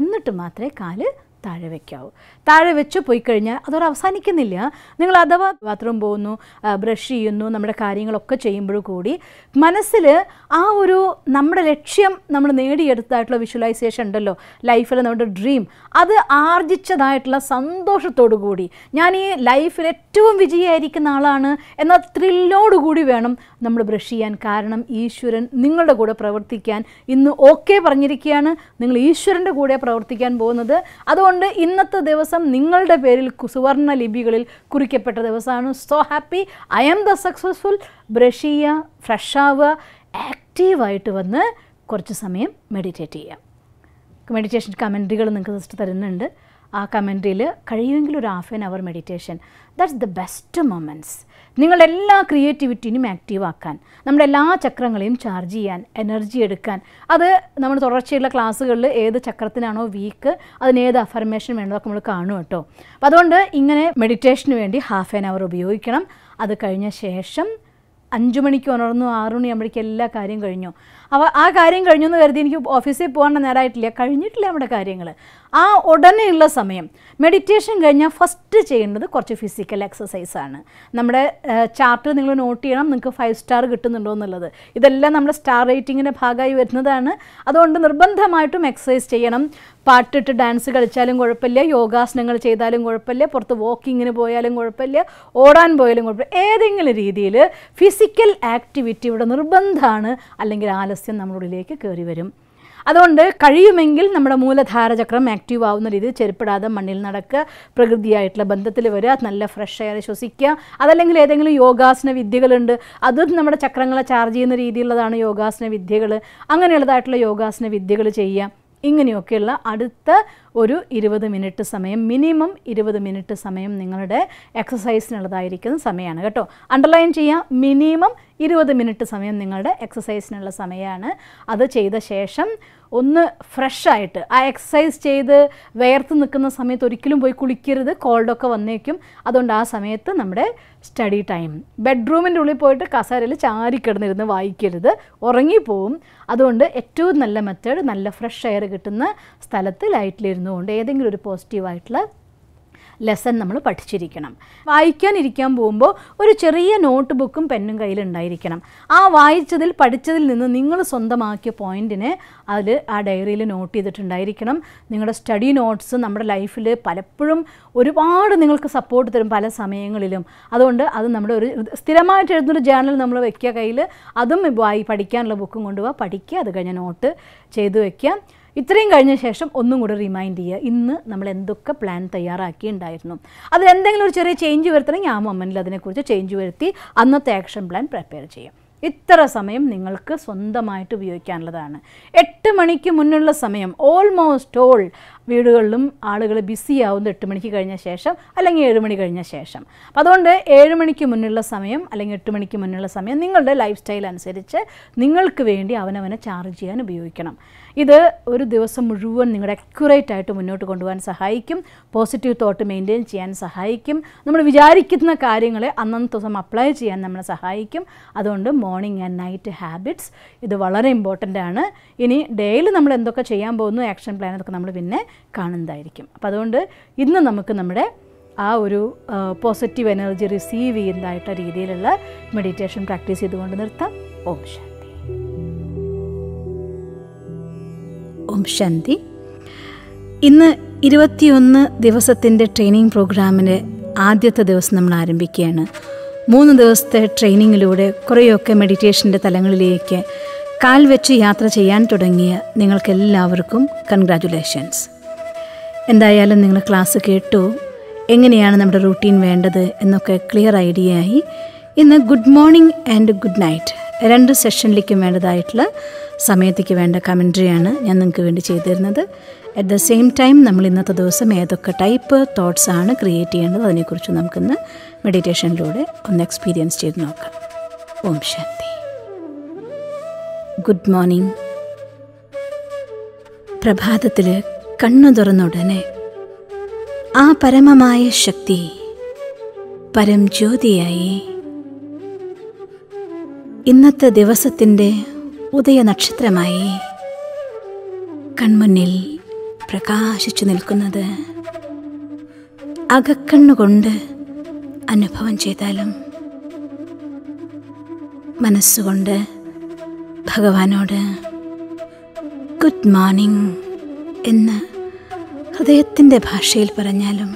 എന്നിട്ട് മാത്രമേ കാല് താഴെ വയ്ക്കാവൂ താഴെ വെച്ച് പോയി കഴിഞ്ഞാൽ അതോടെ അവസാനിക്കുന്നില്ല നിങ്ങൾ അഥവാ ബാത്റൂം പോകുന്നു ബ്രഷ് ചെയ്യുന്നു നമ്മുടെ കാര്യങ്ങളൊക്കെ ചെയ്യുമ്പോൾ കൂടി മനസ്സിൽ ആ ഒരു നമ്മുടെ ലക്ഷ്യം നമ്മൾ നേടിയെടുത്തതായിട്ടുള്ള വിഷ്വലൈസേഷൻ ഉണ്ടല്ലോ ലൈഫിലെ നമ്മുടെ ഡ്രീം അത് ആർജിച്ചതായിട്ടുള്ള സന്തോഷത്തോടു കൂടി ഞാൻ ഈ ലൈഫിൽ ഏറ്റവും വിജയിയായിരിക്കുന്ന ആളാണ് എന്ന ത്രില്ലോടുകൂടി വേണം നമ്മൾ ബ്രഷ് ചെയ്യാൻ കാരണം ഈശ്വരൻ നിങ്ങളുടെ കൂടെ പ്രവർത്തിക്കാൻ ഇന്ന് ഓക്കെ പറഞ്ഞിരിക്കുകയാണ് നിങ്ങൾ ഈശ്വരൻ്റെ കൂടെ പ്രവർത്തിക്കാൻ പോകുന്നത് അതുകൊണ്ട് ഇന്നത്തെ ദിവസം നിങ്ങളുടെ പേരിൽ സുവർണ ലിപികളിൽ കുറിക്കപ്പെട്ട ദിവസമാണ് so happy I am the successful brush ചെയ്യുക ഫ്രഷ് ആവുക ആക്റ്റീവായിട്ട് വന്ന് കുറച്ച് സമയം മെഡിറ്റേറ്റ് ചെയ്യാം മെഡിറ്റേഷൻ കമൻറ്റുകൾ നിങ്ങൾക്ക് ജസ്റ്റ് തരുന്നുണ്ട് ആ കമൻറ്റിൽ കഴിയുമെങ്കിൽ ഒരു half an hour meditation that's the best moments നിങ്ങളുടെ എല്ലാ ക്രിയേറ്റിവിറ്റിനും ആക്റ്റീവ് ആക്കാൻ നമ്മുടെ എല്ലാ ചക്രങ്ങളെയും ചാർജ് ചെയ്യാൻ എനർജി എടുക്കാൻ അത് നമ്മൾ തുടർച്ചയുള്ള ക്ലാസ്സുകളിൽ ഏത് ചക്രത്തിനാണോ വീക്ക് ഏത് അഫർമേഷൻ വേണ്ടതൊക്കെ നമ്മൾ കാണും കേട്ടോ അപ്പം അതുകൊണ്ട് ഇങ്ങനെ മെഡിറ്റേഷന് വേണ്ടി ഹാഫ് ആൻ അവർ ഉപയോഗിക്കണം അത് കഴിഞ്ഞ ശേഷം അഞ്ചു മണിക്ക് ഉണർന്നു ആറുമണി മണിയാകുമ്പോഴേക്കും എല്ലാ കാര്യം കഴിഞ്ഞു അപ്പോൾ ആ കാര്യം കഴിഞ്ഞു എന്ന് കരുതി എനിക്ക് ഓഫീസിൽ പോകാൻ നേരമായിട്ടില്ല കഴിഞ്ഞിട്ടില്ല നമ്മുടെ കാര്യങ്ങൾ ആ ഉടനെയുള്ള സമയം മെഡിറ്റേഷൻ കഴിഞ്ഞാൽ ഫസ്റ്റ് ചെയ്യേണ്ടത് കുറച്ച് ഫിസിക്കൽ എക്സസൈസാണ് ആണ് നമ്മുടെ ചാർട്ട് നിങ്ങൾ നോട്ട് ചെയ്യണം നിങ്ങൾക്ക് ഫൈവ് സ്റ്റാർ കിട്ടുന്നുണ്ടോ എന്നുള്ളത് ഇതെല്ലാം നമ്മുടെ സ്റ്റാർ റേറ്റിങ്ങിൻ്റെ ഭാഗമായി വരുന്നതാണ് അതുകൊണ്ട് നിർബന്ധമായിട്ടും എക്സസൈസ് ചെയ്യണം പാട്ടിട്ട് ഡാൻസ് കളിച്ചാലും കുഴപ്പമില്ല യോഗാസനങ്ങൾ ചെയ്താലും കുഴപ്പമില്ല പുറത്ത് വാക്കിങ്ങിന് പോയാലും കുഴപ്പമില്ല ഓടാൻ പോയാലും കുഴപ്പമില്ല ഏതെങ്കിലും രീതിയിൽ ഫിസിക്കൽ ആക്ടിവിറ്റിയുടെ നിർബന്ധമാണ് അല്ലെങ്കിൽ ആലസ്യം പരസ്യം നമ്മുടെ ഉള്ളിലേക്ക് കയറി വരും അതുകൊണ്ട് കഴിയുമെങ്കിൽ നമ്മുടെ മൂലധാരചക്രം ആക്റ്റീവ് ആവുന്ന രീതിയിൽ ചെരുപ്പിടാതെ മണ്ണിൽ നടക്കുക പ്രകൃതിയായിട്ടുള്ള ബന്ധത്തിൽ വരിക നല്ല ഫ്രഷ് എയർ ശ്വസിക്കുക അതല്ലെങ്കിൽ ഏതെങ്കിലും യോഗാസന വിദ്യകളുണ്ട് അതും നമ്മുടെ ചക്രങ്ങളെ ചാർജ് ചെയ്യുന്ന രീതിയിലുള്ളതാണ് യോഗാസന വിദ്യകൾ അങ്ങനെയുള്ളതായിട്ടുള്ള യോഗാസന വിദ്യകൾ ചെയ്യുക ഇങ്ങനെയൊക്കെയുള്ള അടുത്ത ഒരു ഇരുപത് മിനിറ്റ് സമയം മിനിമം ഇരുപത് മിനിറ്റ് സമയം നിങ്ങളുടെ എക്സസൈസിനുള്ളതായിരിക്കുന്ന സമയമാണ് കേട്ടോ അണ്ടർലൈൻ ചെയ്യാം മിനിമം ഇരുപത് മിനിറ്റ് സമയം നിങ്ങളുടെ എക്സസൈസിനുള്ള സമയമാണ് അത് ചെയ്ത ശേഷം ഒന്ന് ഫ്രഷായിട്ട് ആ എക്സസൈസ് ചെയ്ത് വേർത്ത് നിൽക്കുന്ന സമയത്ത് ഒരിക്കലും പോയി കുളിക്കരുത് കോൾഡൊക്കെ വന്നേക്കും അതുകൊണ്ട് ആ സമയത്ത് നമ്മുടെ സ്റ്റഡി ടൈം ബെഡ്റൂമിൻ്റെ ഉള്ളിൽ പോയിട്ട് കസേരയിൽ ചാരിക്കിടന്നിരുന്ന് വായിക്കരുത് ഉറങ്ങിപ്പോവും അതുകൊണ്ട് ഏറ്റവും നല്ല മെത്തേഡ് നല്ല ഫ്രഷ് എയർ കിട്ടുന്ന സ്ഥലത്ത് ലൈറ്റിലിരുന്ന് വരുന്നതുകൊണ്ട് ഏതെങ്കിലും ഒരു പോസിറ്റീവായിട്ടുള്ള ലെസൺ നമ്മൾ പഠിച്ചിരിക്കണം വായിക്കാനിരിക്കാൻ പോകുമ്പോൾ ഒരു ചെറിയ നോട്ട് ബുക്കും പെന്നും കയ്യിലുണ്ടായിരിക്കണം ആ വായിച്ചതിൽ പഠിച്ചതിൽ നിന്ന് നിങ്ങൾ സ്വന്തമാക്കിയ പോയിൻറ്റിനെ അതിൽ ആ ഡയറിയിൽ നോട്ട് ചെയ്തിട്ടുണ്ടായിരിക്കണം നിങ്ങളുടെ സ്റ്റഡി നോട്ട്സ് നമ്മുടെ ലൈഫിൽ പലപ്പോഴും ഒരുപാട് നിങ്ങൾക്ക് സപ്പോർട്ട് തരും പല സമയങ്ങളിലും അതുകൊണ്ട് അത് നമ്മുടെ ഒരു സ്ഥിരമായിട്ട് എഴുതുന്നൊരു ജേണൽ നമ്മൾ വെക്കുക കയ്യിൽ അതും വായി പഠിക്കാനുള്ള ബുക്കും കൊണ്ടുപോകുക പഠിക്കുക അത് കഴിഞ്ഞ നോട്ട് ചെയ്തു വയ്ക്കുക ഇത്രയും കഴിഞ്ഞ ശേഷം ഒന്നും കൂടെ റിമൈൻഡ് ചെയ്യുക ഇന്ന് നമ്മൾ എന്തൊക്കെ പ്ലാൻ തയ്യാറാക്കിയിട്ടുണ്ടായിരുന്നു അതിലെന്തെങ്കിലും ഒരു ചെറിയ ചേഞ്ച് വരുത്തണമെങ്കിൽ ആ മൊമെൻറ്റിൽ അതിനെക്കുറിച്ച് ചേഞ്ച് വരുത്തി അന്നത്തെ ആക്ഷൻ പ്ലാൻ പ്രിപ്പയർ ചെയ്യാം ഇത്ര സമയം നിങ്ങൾക്ക് സ്വന്തമായിട്ട് ഉപയോഗിക്കാനുള്ളതാണ് എട്ട് മണിക്ക് മുന്നുള്ള സമയം ഓൾമോസ്റ്റ് ഓൾ വീടുകളിലും ആളുകൾ ബിസി ആവുന്നത് എട്ട് മണിക്ക് കഴിഞ്ഞ ശേഷം അല്ലെങ്കിൽ ഏഴ് മണി കഴിഞ്ഞ ശേഷം അപ്പോൾ അതുകൊണ്ട് ഏഴ് മണിക്ക് മുന്നുള്ള സമയം അല്ലെങ്കിൽ എട്ട് മണിക്ക് മുന്നുള്ള സമയം നിങ്ങളുടെ ലൈഫ് സ്റ്റൈൽ അനുസരിച്ച് നിങ്ങൾക്ക് വേണ്ടി അവനവനെ ചാർജ് ചെയ്യാൻ ഉപയോഗിക്കണം ഇത് ഒരു ദിവസം മുഴുവൻ നിങ്ങളുടെ അക്യുറേറ്റ് ആയിട്ട് മുന്നോട്ട് കൊണ്ടുപോകാൻ സഹായിക്കും പോസിറ്റീവ് തോട്ട് മെയിൻറ്റെയിൻ ചെയ്യാൻ സഹായിക്കും നമ്മൾ വിചാരിക്കുന്ന കാര്യങ്ങളെ അന്നത്തെ ദിവസം അപ്ലൈ ചെയ്യാൻ നമ്മളെ സഹായിക്കും അതുകൊണ്ട് മോർണിംഗ് ആൻഡ് നൈറ്റ് ഹാബിറ്റ്സ് ഇത് വളരെ ഇമ്പോർട്ടൻ്റ് ആണ് ഇനി ഡെയിലി നമ്മൾ എന്തൊക്കെ ചെയ്യാൻ പോകുന്നു ആക്ഷൻ പ്ലാൻ അതൊക്കെ നമ്മൾ പിന്നെ കാണുന്നതായിരിക്കും അപ്പോൾ അതുകൊണ്ട് ഇന്ന് നമുക്ക് നമ്മുടെ ആ ഒരു പോസിറ്റീവ് എനർജി റിസീവ് ചെയ്യുന്നതായിട്ട് രീതിയിലുള്ള മെഡിറ്റേഷൻ പ്രാക്ടീസ് ചെയ്തുകൊണ്ട് നിർത്താം ഓം ശാന്തി ഓം ശാന്തി ഇന്ന് ഇരുപത്തിയൊന്ന് ദിവസത്തിൻ്റെ ട്രെയിനിങ് പ്രോഗ്രാമിൻ്റെ ആദ്യത്തെ ദിവസം നമ്മൾ ആരംഭിക്കുകയാണ് മൂന്ന് ദിവസത്തെ ട്രെയിനിങ്ങിലൂടെ കുറേയൊക്കെ മെഡിറ്റേഷൻ്റെ തലങ്ങളിലേക്ക് കാൽ വെച്ച് യാത്ര ചെയ്യാൻ തുടങ്ങിയ നിങ്ങൾക്കെല്ലാവർക്കും കൺഗ്രാറ്റുലേഷൻസ് എന്തായാലും നിങ്ങൾ ക്ലാസ് കേട്ടു എങ്ങനെയാണ് നമ്മുടെ റൂട്ടീൻ വേണ്ടത് എന്നൊക്കെ ക്ലിയർ ആയി ഇന്ന് good morning and good night രണ്ട് സെഷനിലേക്കും വേണ്ടതായിട്ടുള്ള സമയത്തേക്ക് വേണ്ട കമൻട്രിയാണ് ഞാൻ നിങ്ങൾക്ക് വേണ്ടി ചെയ്തിരുന്നത് അറ്റ് ദ സെയിം ടൈം നമ്മൾ ഇന്നത്തെ ദിവസം ഏതൊക്കെ ടൈപ്പ് തോട്ട്സ് ആണ് ക്രിയേറ്റ് ചെയ്യേണ്ടത് അതിനെക്കുറിച്ച് നമുക്കിന്ന് മെഡിറ്റേഷനിലൂടെ ഒന്ന് എക്സ്പീരിയൻസ് ചെയ്ത് നോക്കാം ഓം ശാന്തി ഗുഡ് മോർണിംഗ് പ്രഭാതത്തിൽ കണ്ണു തുറന്നുടനെ ആ പരമമായ ശക്തി പരം ജ്യോതിയായി ഇന്നത്തെ ദിവസത്തിൻ്റെ ഉദയനക്ഷത്രമായി കൺമുന്നിൽ പ്രകാശിച്ചു നിൽക്കുന്നത് അകക്കണ്ണുകൊണ്ട് അനുഭവം ചെയ്താലും മനസ്സുകൊണ്ട് ഭഗവാനോട് ഗുഡ് മോർണിംഗ് എന്ന് ഹൃദയത്തിൻ്റെ ഭാഷയിൽ പറഞ്ഞാലും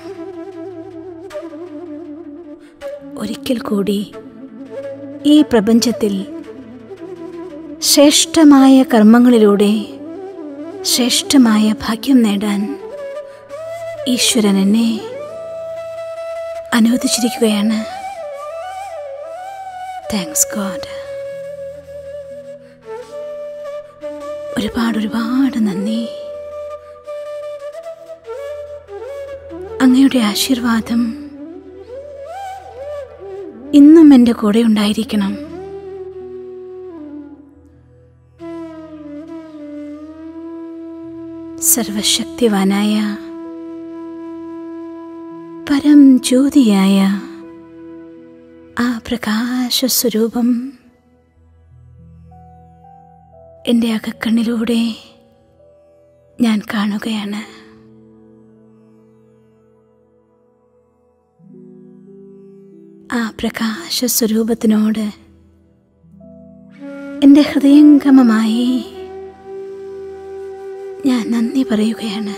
ഒരിക്കൽ കൂടി ഈ പ്രപഞ്ചത്തിൽ ശ്രേഷ്ഠമായ കർമ്മങ്ങളിലൂടെ ശ്രേഷ്ഠമായ ഭാഗ്യം നേടാൻ ഈശ്വരൻ എന്നെ അനുവദിച്ചിരിക്കുകയാണ് താങ്ക്സ് ഗോഡ് ഒരുപാട് ഒരുപാട് നന്ദി അങ്ങയുടെ ആശീർവാദം ഇന്നും എൻ്റെ കൂടെ ഉണ്ടായിരിക്കണം സർവശക്തിവാനായ പരം ജ്യോതിയായ ആ പ്രകാശ സ്വരൂപം എൻ്റെ അകക്കണ്ണിലൂടെ ഞാൻ കാണുകയാണ് പ്രകാശ സ്വരൂപത്തിനോട് എൻ്റെ ഹൃദയംഗമമായി ഞാൻ നന്ദി പറയുകയാണ്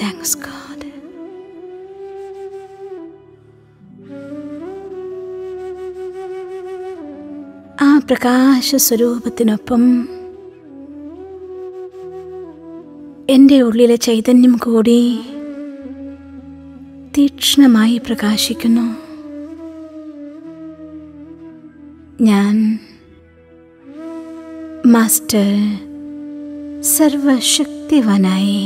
താങ്ക്സ് ഗോഡ് ആ പ്രകാശ സ്വരൂപത്തിനൊപ്പം എൻ്റെ ഉള്ളിലെ ചൈതന്യം കൂടി തീക്ഷ്ണമായി പ്രകാശിക്കുന്നു ഞാൻ മാസ്റ്റർ സർവശക്തിവനായി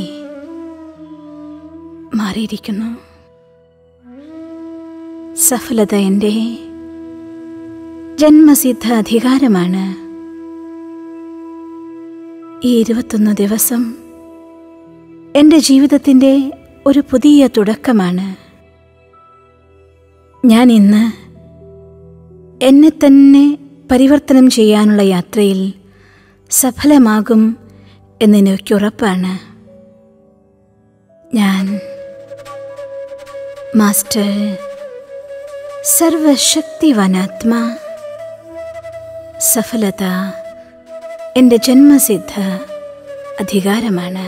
മാറിയിരിക്കുന്നു സഫലത എൻ്റെ ജന്മസിദ്ധ അധികാരമാണ് ഈ ഇരുപത്തൊന്ന് ദിവസം എൻ്റെ ജീവിതത്തിൻ്റെ ഒരു പുതിയ തുടക്കമാണ് ഞാൻ ഇന്ന് എന്നെ തന്നെ പരിവർത്തനം ചെയ്യാനുള്ള യാത്രയിൽ സഫലമാകും എന്നെനിക്ക് ഉറപ്പാണ് ഞാൻ മാസ്റ്റർ സർവശക്തിവനാത്മാ സഫലത എൻ്റെ ജന്മസിദ്ധ അധികാരമാണ്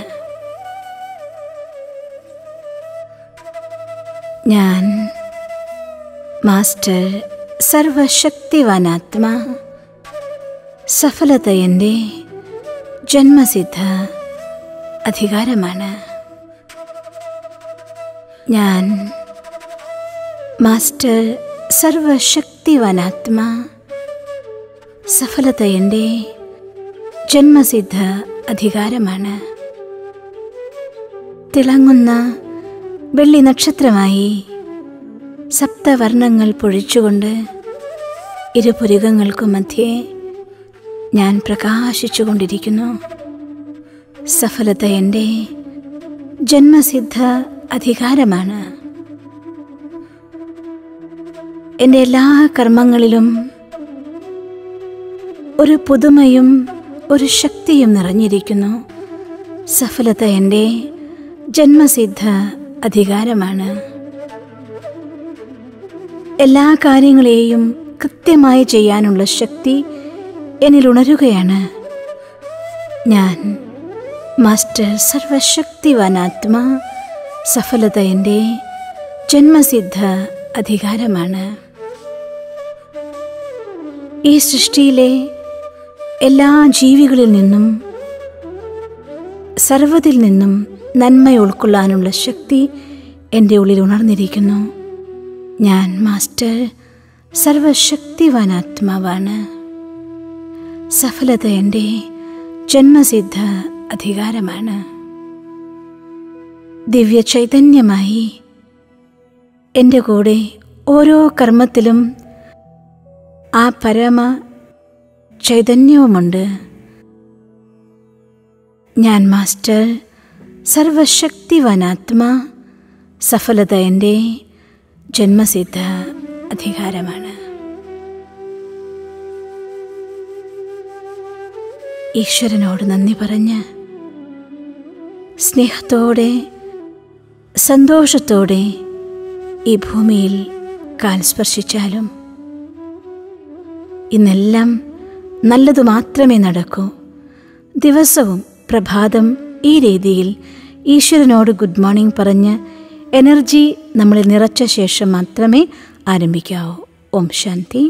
ഞാൻ മാസ്റ്റർ സർവശക്തിവാനാത്മാ സഫലത എൻ്റെ ജന്മസിദ്ധ അധികാരമാണ് ഞാൻ മാസ്റ്റർ സർവശക്തിവാനാത്മാ സഫലത എൻ്റെ ജന്മസിദ്ധ അധികാരമാണ് തിളങ്ങുന്ന വെള്ളി നക്ഷത്രമായി സപ്തവർണ്ണങ്ങൾ പൊഴിച്ചുകൊണ്ട് ഇരുപുരുകങ്ങൾക്കു മധ്യേ ഞാൻ പ്രകാശിച്ചുകൊണ്ടിരിക്കുന്നു സഫലത എൻ്റെ ജന്മസിദ്ധ അധികാരമാണ് എൻ്റെ എല്ലാ കർമ്മങ്ങളിലും ഒരു പുതുമയും ഒരു ശക്തിയും നിറഞ്ഞിരിക്കുന്നു സഫലത എൻ്റെ ജന്മസിദ്ധ അധികാരമാണ് എല്ലാ കാര്യങ്ങളെയും കൃത്യമായി ചെയ്യാനുള്ള ശക്തി എന്നിൽ ഉണരുകയാണ് ഞാൻ മാസ്റ്റർ സർവശക്തിവാനാത്മാ സഫലത എൻ്റെ ജന്മസിദ്ധ അധികാരമാണ് ഈ സൃഷ്ടിയിലെ എല്ലാ ജീവികളിൽ നിന്നും സർവതിൽ നിന്നും നന്മ ഉൾക്കൊള്ളാനുള്ള ശക്തി എൻ്റെ ഉള്ളിൽ ഉണർന്നിരിക്കുന്നു ഞാൻ മാസ്റ്റർ സർവശക്തിവാനാത്മാവാണ് സഫലത എൻ്റെ ജന്മസിദ്ധ അധികാരമാണ് ദിവ്യ ചൈതന്യമായി എൻ്റെ കൂടെ ഓരോ കർമ്മത്തിലും ആ പരമ ചൈതന്യവുമുണ്ട് ഞാൻ മാസ്റ്റർ സർവശക്തിവനാത്മാ സഫലത എൻ്റെ ജന്മസിദ്ധ അധികാരമാണ് ഈശ്വരനോട് നന്ദി പറഞ്ഞ് സ്നേഹത്തോടെ സന്തോഷത്തോടെ ഈ ഭൂമിയിൽ കാൽ സ്പർശിച്ചാലും ഇന്നെല്ലാം നല്ലതു മാത്രമേ നടക്കൂ ദിവസവും പ്രഭാതം ഈ രീതിയിൽ ഈശ്വരനോട് ഗുഡ് മോർണിംഗ് പറഞ്ഞ് എനർജി നമ്മളെ നിറച്ച ശേഷം മാത്രമേ ആരംഭിക്കാവൂ ഓം ശാന്തി